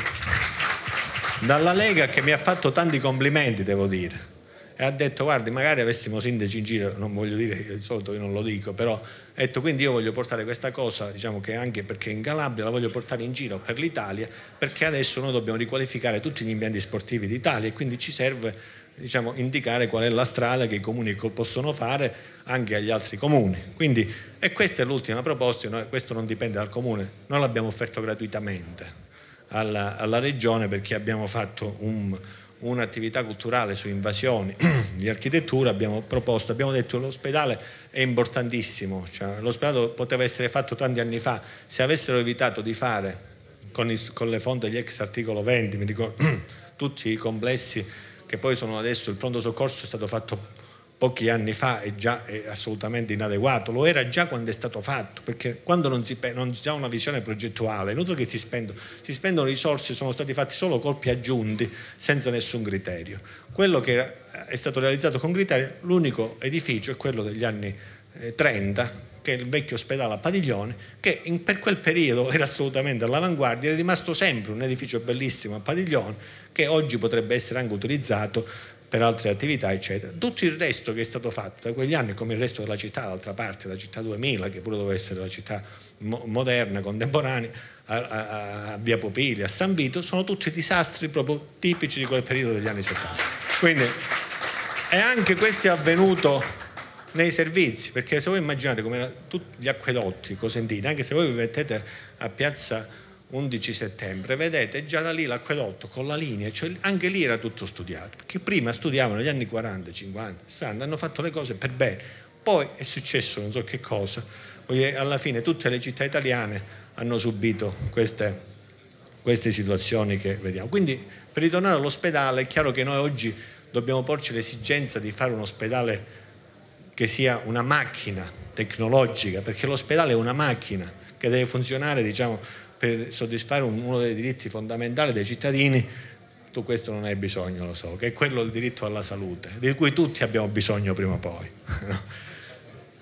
A: dalla Lega che mi ha fatto tanti complimenti, devo dire, e ha detto guardi magari avessimo sindaci in giro, non voglio dire di solito io non lo dico, però ha detto quindi io voglio portare questa cosa, diciamo che anche perché in Calabria la voglio portare in giro per l'Italia, perché adesso noi dobbiamo riqualificare tutti gli impianti sportivi d'Italia e quindi ci serve diciamo, indicare qual è la strada che i comuni possono fare anche agli altri comuni. Quindi, e questa è l'ultima proposta, no? questo non dipende dal comune, noi l'abbiamo offerto gratuitamente alla, alla regione perché abbiamo fatto un, un'attività culturale su invasioni di architettura, abbiamo proposto, abbiamo detto che l'ospedale è importantissimo, cioè, l'ospedale poteva essere fatto tanti anni fa, se avessero evitato di fare con, i, con le fonte degli ex articolo 20, mi ricordo, tutti i complessi che poi sono adesso il pronto soccorso è stato fatto pochi anni fa è già è assolutamente inadeguato, lo era già quando è stato fatto, perché quando non, si, non si ha una visione progettuale, è inutile che si spendono, si spendono risorse, sono stati fatti solo colpi aggiunti senza nessun criterio. Quello che è stato realizzato con criterio, l'unico edificio è quello degli anni 30, eh, che è il vecchio ospedale a Padiglione, che in, per quel periodo era assolutamente all'avanguardia, è rimasto sempre un edificio bellissimo a Padiglione, che oggi potrebbe essere anche utilizzato per altre attività, eccetera. Tutto il resto che è stato fatto da quegli anni, come il resto della città, d'altra parte, la città 2000, che pure doveva essere la città mo- moderna, contemporanea, a, a, a Via Popili, a San Vito, sono tutti disastri proprio tipici di quel periodo degli anni 70. Quindi, e anche questo è avvenuto nei servizi, perché se voi immaginate come tutti gli acquedotti cosentini, anche se voi vi mettete a piazza 11 settembre, vedete già da lì l'acquedotto con la linea, cioè anche lì era tutto studiato, perché prima studiavano negli anni 40, 50, 60, hanno fatto le cose per bene, poi è successo non so che cosa, alla fine tutte le città italiane hanno subito queste, queste situazioni che vediamo. Quindi per ritornare all'ospedale è chiaro che noi oggi dobbiamo porci l'esigenza di fare un ospedale che sia una macchina tecnologica, perché l'ospedale è una macchina che deve funzionare diciamo, per soddisfare uno dei diritti fondamentali dei cittadini, tu questo non hai bisogno, lo so, che è quello del diritto alla salute, di cui tutti abbiamo bisogno prima o poi. No?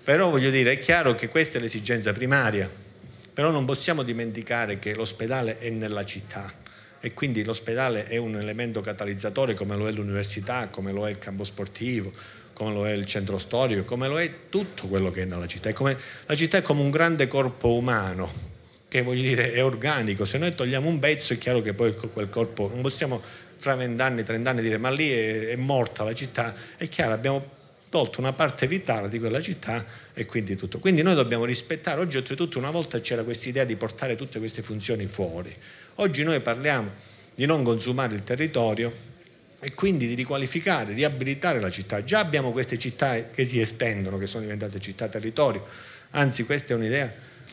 A: Però voglio dire, è chiaro che questa è l'esigenza primaria, però non possiamo dimenticare che l'ospedale è nella città e quindi l'ospedale è un elemento catalizzatore come lo è l'università, come lo è il campo sportivo, come lo è il centro storico, come lo è tutto quello che è nella città. Come, la città è come un grande corpo umano che voglio dire è organico, se noi togliamo un pezzo è chiaro che poi quel corpo, non possiamo fra vent'anni, trent'anni dire ma lì è, è morta la città, è chiaro abbiamo tolto una parte vitale di quella città e quindi tutto. Quindi noi dobbiamo rispettare, oggi oltretutto una volta c'era questa idea di portare tutte queste funzioni fuori, oggi noi parliamo di non consumare il territorio, e quindi di riqualificare, riabilitare la città. Già abbiamo queste città che si estendono, che sono diventate città territorio, anzi questa è un'idea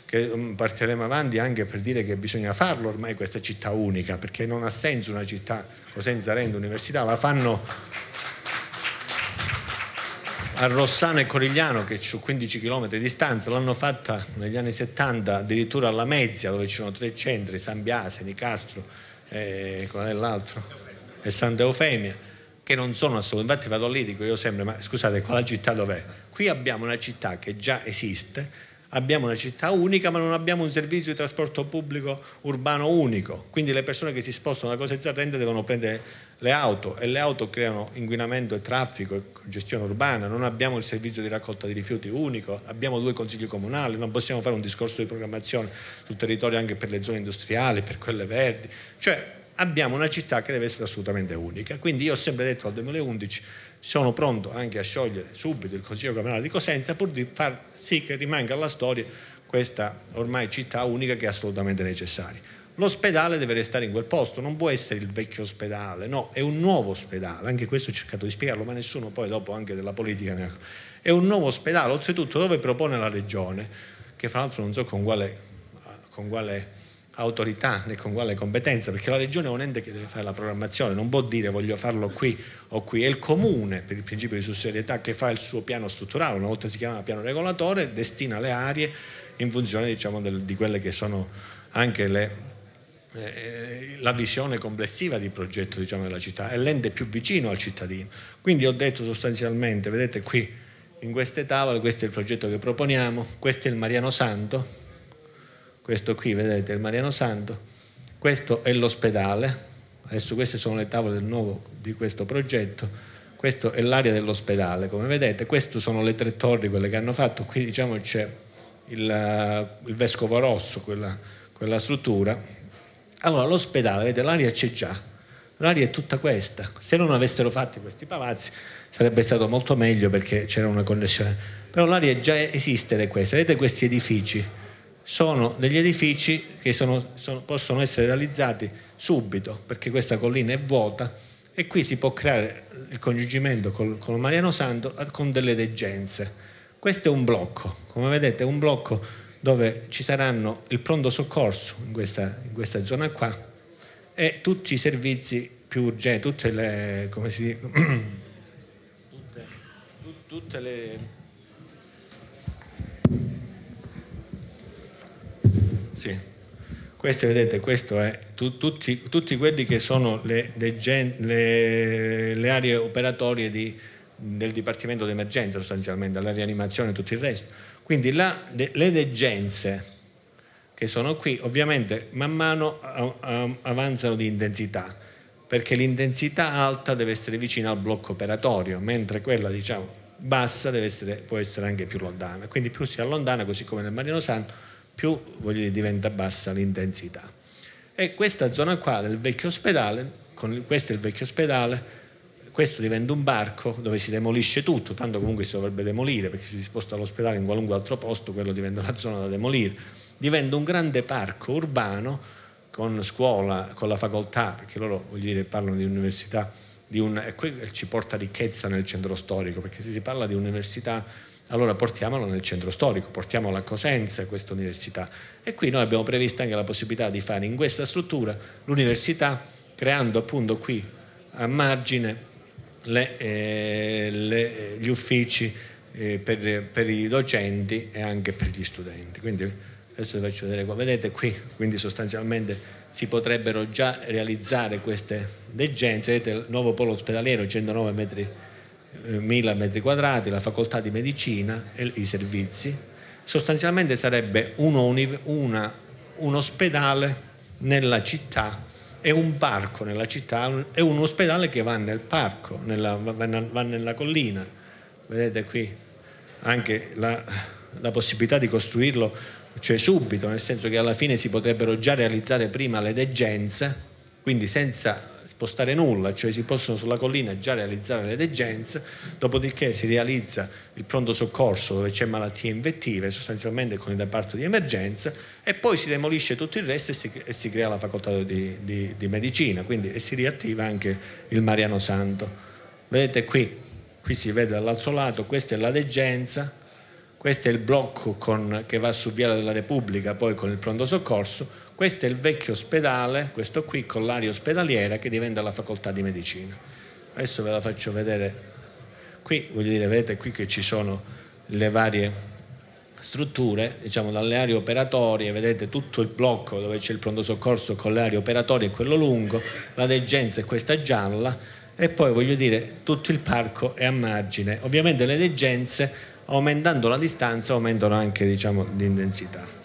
A: che mm, partiremo avanti anche per dire che bisogna farlo ormai questa città unica, perché non ha senso una città senza Rende Università, la fanno a Rossano e Corigliano che su 15 km di distanza, l'hanno fatta negli anni 70 addirittura alla Mezia dove ci sono tre centri, San Biase, Nicastro e eh, qual è l'altro? e Eufemia, che non sono assolutamente, infatti vado lì dico io sempre, ma scusate, quella città dov'è? Qui abbiamo una città che già esiste, abbiamo una città unica ma non abbiamo un servizio di trasporto pubblico urbano unico, quindi le persone che si spostano da cose zarrende devono prendere le auto e le auto creano inquinamento e traffico e gestione urbana, non abbiamo il servizio di raccolta di rifiuti unico, abbiamo due consigli comunali, non possiamo fare un discorso di programmazione sul territorio anche per le zone industriali, per quelle verdi, cioè abbiamo una città che deve essere assolutamente unica. Quindi io ho sempre detto al 2011 sono pronto anche a sciogliere subito il Consiglio Comunale di Cosenza pur di far sì che rimanga alla storia questa ormai città unica che è assolutamente necessaria. L'ospedale deve restare in quel posto, non può essere il vecchio ospedale, no, è un nuovo ospedale, anche questo ho cercato di spiegarlo, ma nessuno poi dopo anche della politica ne ha. È un nuovo ospedale, oltretutto dove propone la regione, che fra l'altro non so con quale, con quale autorità né con quale competenza, perché la regione è un ente che deve fare la programmazione, non può dire voglio farlo qui o qui, è il comune per il principio di sussidiarietà che fa il suo piano strutturale, una volta si chiama piano regolatore, destina le aree in funzione diciamo, del, di quelle che sono anche le, eh, la visione complessiva di progetto diciamo, della città, è l'ente più vicino al cittadino. Quindi ho detto sostanzialmente, vedete qui in queste tavole, questo è il progetto che proponiamo, questo è il Mariano Santo, questo qui vedete il Mariano Santo, questo è l'ospedale, adesso queste sono le tavole del nuovo di questo progetto, questa è l'area dell'ospedale, come vedete, queste sono le tre torri, quelle che hanno fatto, qui diciamo c'è il, il vescovo rosso, quella, quella struttura. Allora l'ospedale, vedete, l'aria c'è già, l'aria è tutta questa, se non avessero fatto questi palazzi sarebbe stato molto meglio perché c'era una connessione, però l'aria già esiste è questa, vedete questi edifici, sono degli edifici che sono, sono, possono essere realizzati subito, perché questa collina è vuota e qui si può creare il congiungimento col, con Mariano Santo eh, con delle degenze. Questo è un blocco, come vedete è un blocco dove ci saranno il pronto soccorso in questa, in questa zona qua e tutti i servizi più urgenti, tutte le... Come si dice? tutte, tutte le Sì. Queste vedete, questo è tu, tutti, tutti, quelli che sono le, gen, le, le aree operatorie di, del Dipartimento d'Emergenza sostanzialmente, la rianimazione e tutto il resto. Quindi la, de, le degenze che sono qui ovviamente man mano avanzano di intensità perché l'intensità alta deve essere vicina al blocco operatorio, mentre quella diciamo, bassa essere, può essere anche più lontana. Quindi più si allontana, così come nel Marino Santo, più dire, diventa bassa l'intensità. E questa zona qua del vecchio ospedale, con, questo è il vecchio ospedale, questo diventa un barco dove si demolisce tutto, tanto comunque si dovrebbe demolire perché se si sposta l'ospedale in qualunque altro posto, quello diventa una zona da demolire. Diventa un grande parco urbano con scuola, con la facoltà, perché loro voglio dire, parlano di università, di un, e qui ci porta ricchezza nel centro storico, perché se si parla di università allora portiamolo nel centro storico, portiamolo a Cosenza questa università. E qui noi abbiamo previsto anche la possibilità di fare in questa struttura l'università, creando appunto qui a margine le, eh, le, gli uffici eh, per, per, i docenti e anche per gli studenti. Quindi adesso vi faccio vedere qua, vedete qui, quindi sostanzialmente si potrebbero già realizzare queste degenze, vedete il nuovo polo ospedaliero, 109 metri 1000 metri quadrati, la facoltà di medicina e i servizi. Sostanzialmente sarebbe uno, una, un ospedale nella città e un parco nella città e un ospedale che va nel parco, nella, va nella collina. Vedete qui anche la, la possibilità di costruirlo cioè subito, nel senso che alla fine si potrebbero già realizzare prima le degenze, quindi senza spostare nulla, cioè si possono sulla collina già realizzare le degenze, dopodiché si realizza il pronto soccorso dove c'è malattie invettive, sostanzialmente con il reparto di emergenza, e poi si demolisce tutto il resto e si, e si crea la facoltà di, di, di medicina, quindi e si riattiva anche il Mariano Santo. Vedete qui, qui si vede dall'altro lato, questa è la degenza, questo è il blocco con, che va su Via della Repubblica, poi con il pronto soccorso, questo è il vecchio ospedale, questo qui, con l'area ospedaliera che diventa la facoltà di medicina. Adesso ve la faccio vedere qui, voglio dire, vedete qui che ci sono le varie strutture, diciamo dalle aree operatorie, vedete tutto il blocco dove c'è il pronto soccorso con le aree operatorie e quello lungo, la degenza è questa gialla e poi voglio dire tutto il parco è a margine. Ovviamente le degenze aumentando la distanza aumentano anche diciamo, l'intensità.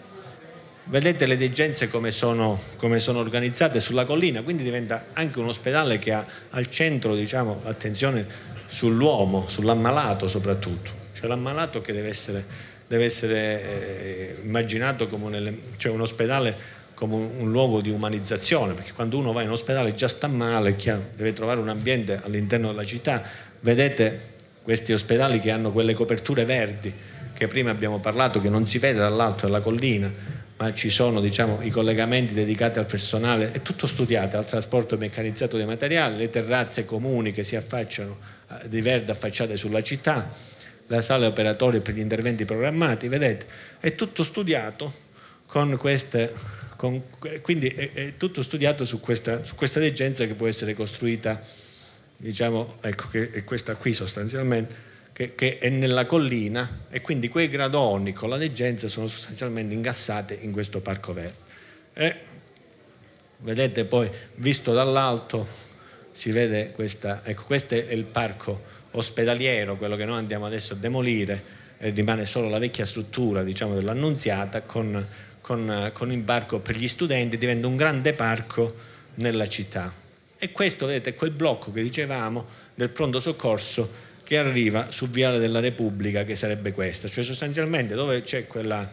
A: Vedete le degenze come sono, come sono organizzate sulla collina, quindi diventa anche un ospedale che ha al centro diciamo, l'attenzione sull'uomo, sull'ammalato soprattutto, cioè l'ammalato che deve essere, deve essere eh, immaginato come un, cioè un ospedale come un, un, luogo di umanizzazione, perché quando uno va in ospedale già sta male, deve trovare un ambiente all'interno della città. Vedete questi ospedali che hanno quelle coperture verdi che prima abbiamo parlato, che non si vede dall'alto della collina, ma ci sono diciamo, i collegamenti dedicati al personale, è tutto studiato al trasporto meccanizzato dei materiali, le terrazze comuni che si affacciano eh, di verde affacciate sulla città, la sala operatoria per gli interventi programmati, vedete, è tutto studiato con queste, con, quindi è, è, tutto studiato su questa, su questa degenza che può essere costruita, diciamo, ecco che è questa qui sostanzialmente, che, che, è nella collina e quindi quei gradoni con la degenza sono sostanzialmente ingassati in questo parco verde. E vedete poi, visto dall'alto, si vede questa, ecco questo è il parco ospedaliero, quello che noi andiamo adesso a demolire, e rimane solo la vecchia struttura diciamo, dell'annunziata con, con, con il parco per gli studenti, diventa un grande parco nella città. E questo, vedete, è quel blocco che dicevamo del pronto soccorso che arriva su Viale della Repubblica, che sarebbe questa, cioè sostanzialmente dove c'è, quella,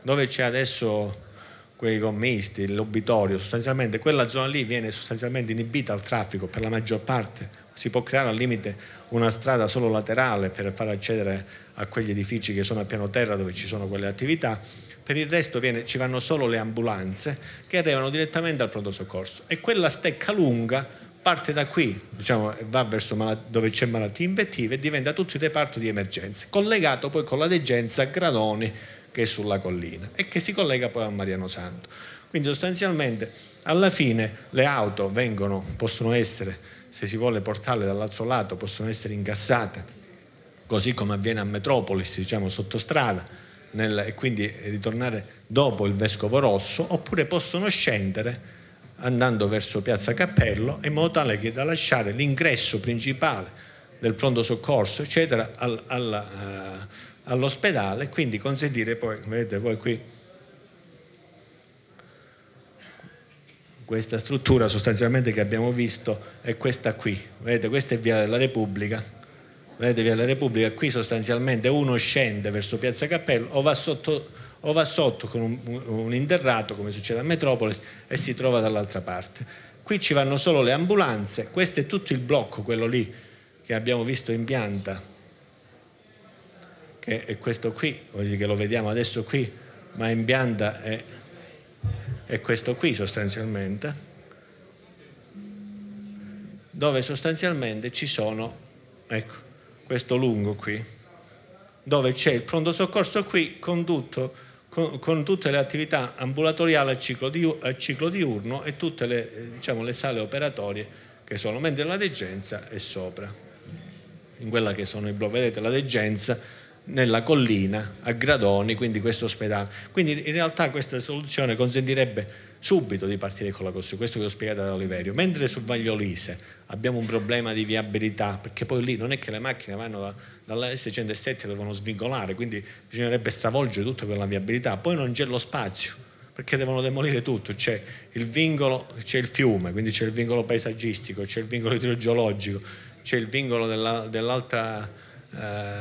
A: dove c'è adesso quei commisti, l'obitorio, sostanzialmente quella zona lì viene sostanzialmente inibita al traffico per la maggior parte, si può creare al limite una strada solo laterale per far accedere a quegli edifici che sono a piano terra dove ci sono quelle attività, per il resto viene, ci vanno solo le ambulanze che arrivano direttamente al pronto soccorso e quella stecca lunga parte da qui, diciamo, va verso malat- dove c'è malattia invettive e diventa tutto il reparto di emergenze, collegato poi con la degenza Granoni che è sulla collina e che si collega poi a Mariano Santo. Quindi sostanzialmente alla fine le auto vengono, possono essere, se si vuole portarle dall'altro lato, possono essere incassate, così come avviene a Metropolis, diciamo sottostrada, nel, e quindi ritornare dopo il Vescovo Rosso, oppure possono scendere andando verso Piazza Cappello in modo tale che da lasciare l'ingresso principale del pronto soccorso eccetera al, al, uh, eh, all'ospedale e quindi consentire poi, vedete voi qui questa struttura sostanzialmente che abbiamo visto è questa qui, vedete questa è Via della Repubblica, vedete Via della Repubblica, qui sostanzialmente uno scende verso Piazza Cappello o va sotto o va sotto con un, un interrato come succede a Metropolis e si trova dall'altra parte. Qui ci vanno solo le ambulanze, questo è tutto il blocco, quello lì che abbiamo visto in pianta, che è questo qui, voglio dire che lo vediamo adesso qui, ma in pianta è, è questo qui sostanzialmente, dove sostanzialmente ci sono, ecco, questo lungo qui, dove c'è il pronto soccorso qui condotto con, con tutte le attività ambulatoriali a ciclo, di, a ciclo diurno e tutte le, eh, diciamo, le sale operatorie che sono mentre la degenza è sopra, in quella che sono i blocchi, vedete la degenza nella collina a Gradoni, quindi questo ospedale. Quindi in realtà questa soluzione consentirebbe subito di partire con la costruzione, questo che ho spiegato ad Oliverio, mentre su Vagliolise abbiamo un problema di viabilità, perché poi lì non è che le macchine vanno da, dalla S107 devono svincolare, quindi bisognerebbe stravolgere tutta quella viabilità, poi non c'è lo spazio perché devono demolire tutto, c'è il vincolo, c'è il fiume, quindi c'è il vincolo paesaggistico, c'è il vincolo idrogeologico, c'è il vincolo della, dell'alta,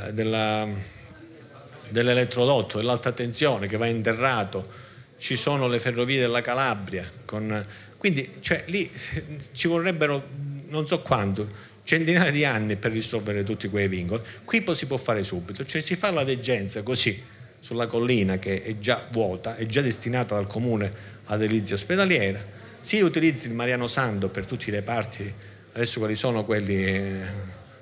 A: eh, della, dell'elettrodotto, dell'alta tensione che va interrato, ci sono le ferrovie della Calabria, con, quindi cioè, lì ci vorrebbero non so quanto, centinaia di anni per risolvere tutti quei vincoli. Qui si può fare subito, cioè si fa la degenza così sulla collina che è già vuota, è già destinata dal comune ad edilizia ospedaliera, si utilizza il Mariano Santo per tutti i reparti, adesso quali sono quelli eh,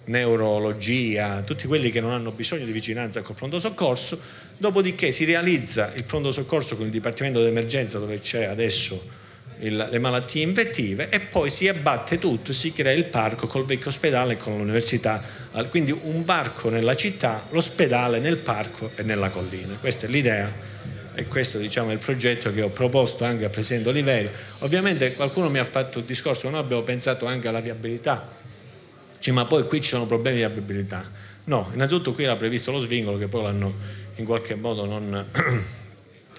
A: neurologia, tutti quelli che non hanno bisogno di vicinanza col pronto soccorso, dopodiché si realizza il pronto soccorso con il Dipartimento d'Emergenza dove c'è adesso il, le malattie infettive e poi si abbatte tutto, si crea il parco col vecchio ospedale e con l'università, quindi un parco nella città, l'ospedale nel parco e nella collina. Questa è l'idea e questo diciamo, è il progetto che ho proposto anche al Presidente Oliveri. Ovviamente qualcuno mi ha fatto il discorso, noi abbiamo pensato anche alla viabilità Dice, ma poi qui ci sono problemi di apribilità. No, innanzitutto qui era previsto lo svingolo che poi l'hanno in qualche modo non,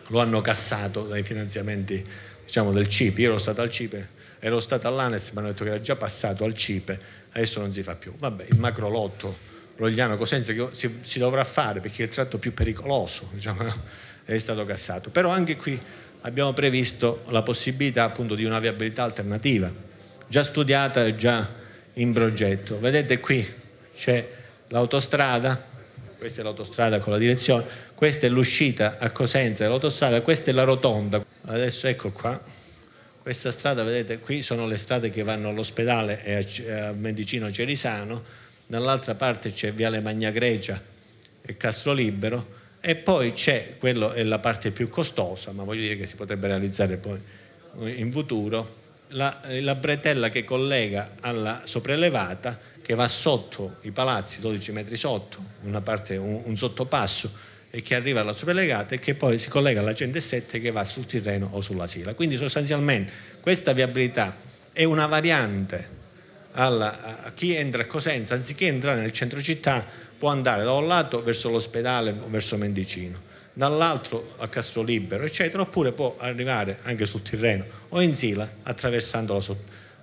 A: lo hanno cassato dai finanziamenti diciamo, del CIPE. Io ero stato al CIPE, ero stato all'ANES, mi hanno detto che era già passato al CIPE, adesso non si fa più. Vabbè, il macro lotto Rogliano Cosenza che si, si, dovrà fare perché è il tratto più pericoloso diciamo, è stato cassato. Però anche qui abbiamo previsto la possibilità appunto di una viabilità alternativa, già studiata e già in progetto. Vedete qui c'è l'autostrada, questa è l'autostrada con la direzione, questa è l'uscita a Cosenza dell'autostrada, questa è la rotonda. Adesso ecco qua, questa strada, vedete, qui sono le strade che vanno all'ospedale e a, Medicino Cerisano, dall'altra parte c'è Viale Magna Grecia e Libero e poi c'è, quella è la parte più costosa, ma voglio dire che si potrebbe realizzare poi in futuro, la, eh, la bretella che collega alla sopraelevata che va sotto i palazzi, 12 metri sotto, parte, un, un, sottopasso e che arriva alla sopraelevata e che poi si collega alla 107 che va sul Tirreno o sulla Sila. Quindi sostanzialmente questa viabilità è una variante alla, a chi entra a Cosenza, anziché entrare nel centro città, può andare da un lato verso l'ospedale o verso Mendicino dall'altro a Castro Libero, eccetera, oppure può arrivare anche sul Tirreno o in Sila attraversando,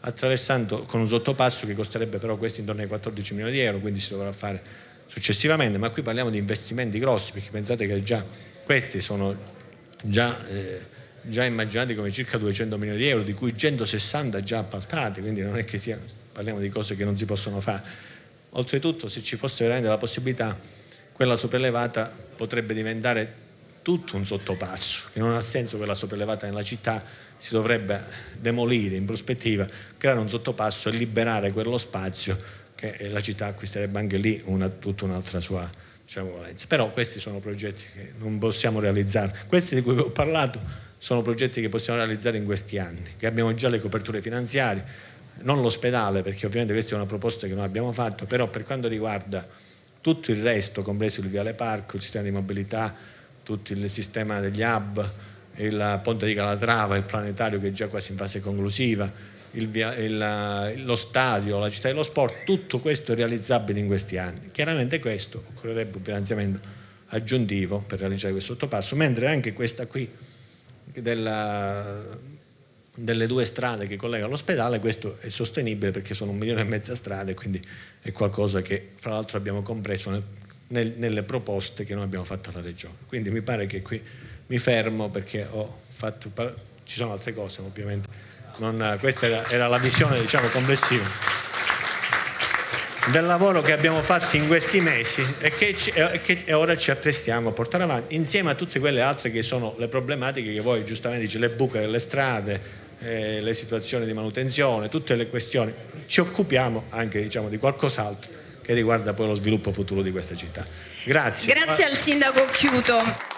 A: attraversando con un sottopasso che costerebbe però questi intorno ai 14 milioni di euro, quindi si dovrà fare successivamente, ma qui parliamo di investimenti grossi perché pensate che già questi sono già, eh, già immaginati come circa 200 milioni di euro, di cui 160 già appaltati, quindi non è che sia, parliamo di cose che non si possono fare. Oltretutto se ci fosse veramente la possibilità, quella sopraelevata potrebbe diventare tutto un sottopasso che non ha senso quella sopraelevata nella città, si dovrebbe demolire in prospettiva, creare un sottopasso e liberare quello spazio che eh, la città acquisterebbe anche lì una, tutta un'altra sua diciamo, valenza. Però questi sono progetti che non possiamo realizzare, questi di cui vi ho parlato sono progetti che possiamo realizzare in questi anni, che abbiamo già le coperture finanziarie, non l'ospedale perché ovviamente questa è una proposta che noi abbiamo fatto, però per quanto riguarda tutto il resto, compreso il Viale Parco, il sistema di mobilità, tutto il sistema degli hub, il ponte di Calatrava, il planetario che è già quasi in fase conclusiva, il via, il, lo stadio, la città dello sport, tutto questo è realizzabile in questi anni. Chiaramente questo occorrerebbe un finanziamento aggiuntivo per realizzare questo sottopasso, mentre anche questa qui della, delle due strade che collega l'ospedale, questo è sostenibile perché sono un milione e mezza strade, quindi è qualcosa che fra l'altro abbiamo compreso nel nel, nelle proposte che noi abbiamo fatto alla Regione. Quindi mi pare che qui mi fermo perché ho fatto, ci sono altre cose ovviamente, non, questa era, era, la visione diciamo, complessiva del lavoro che abbiamo fatto in questi mesi e che, ci, e che ora ci apprestiamo a portare avanti insieme a tutte quelle altre che sono le problematiche che voi giustamente dice, le buche delle strade, eh, le situazioni di manutenzione, tutte le questioni. Ci occupiamo anche diciamo, di qualcos'altro che riguarda poi lo sviluppo futuro di questa città. Grazie. Grazie al Sindaco Chiuto.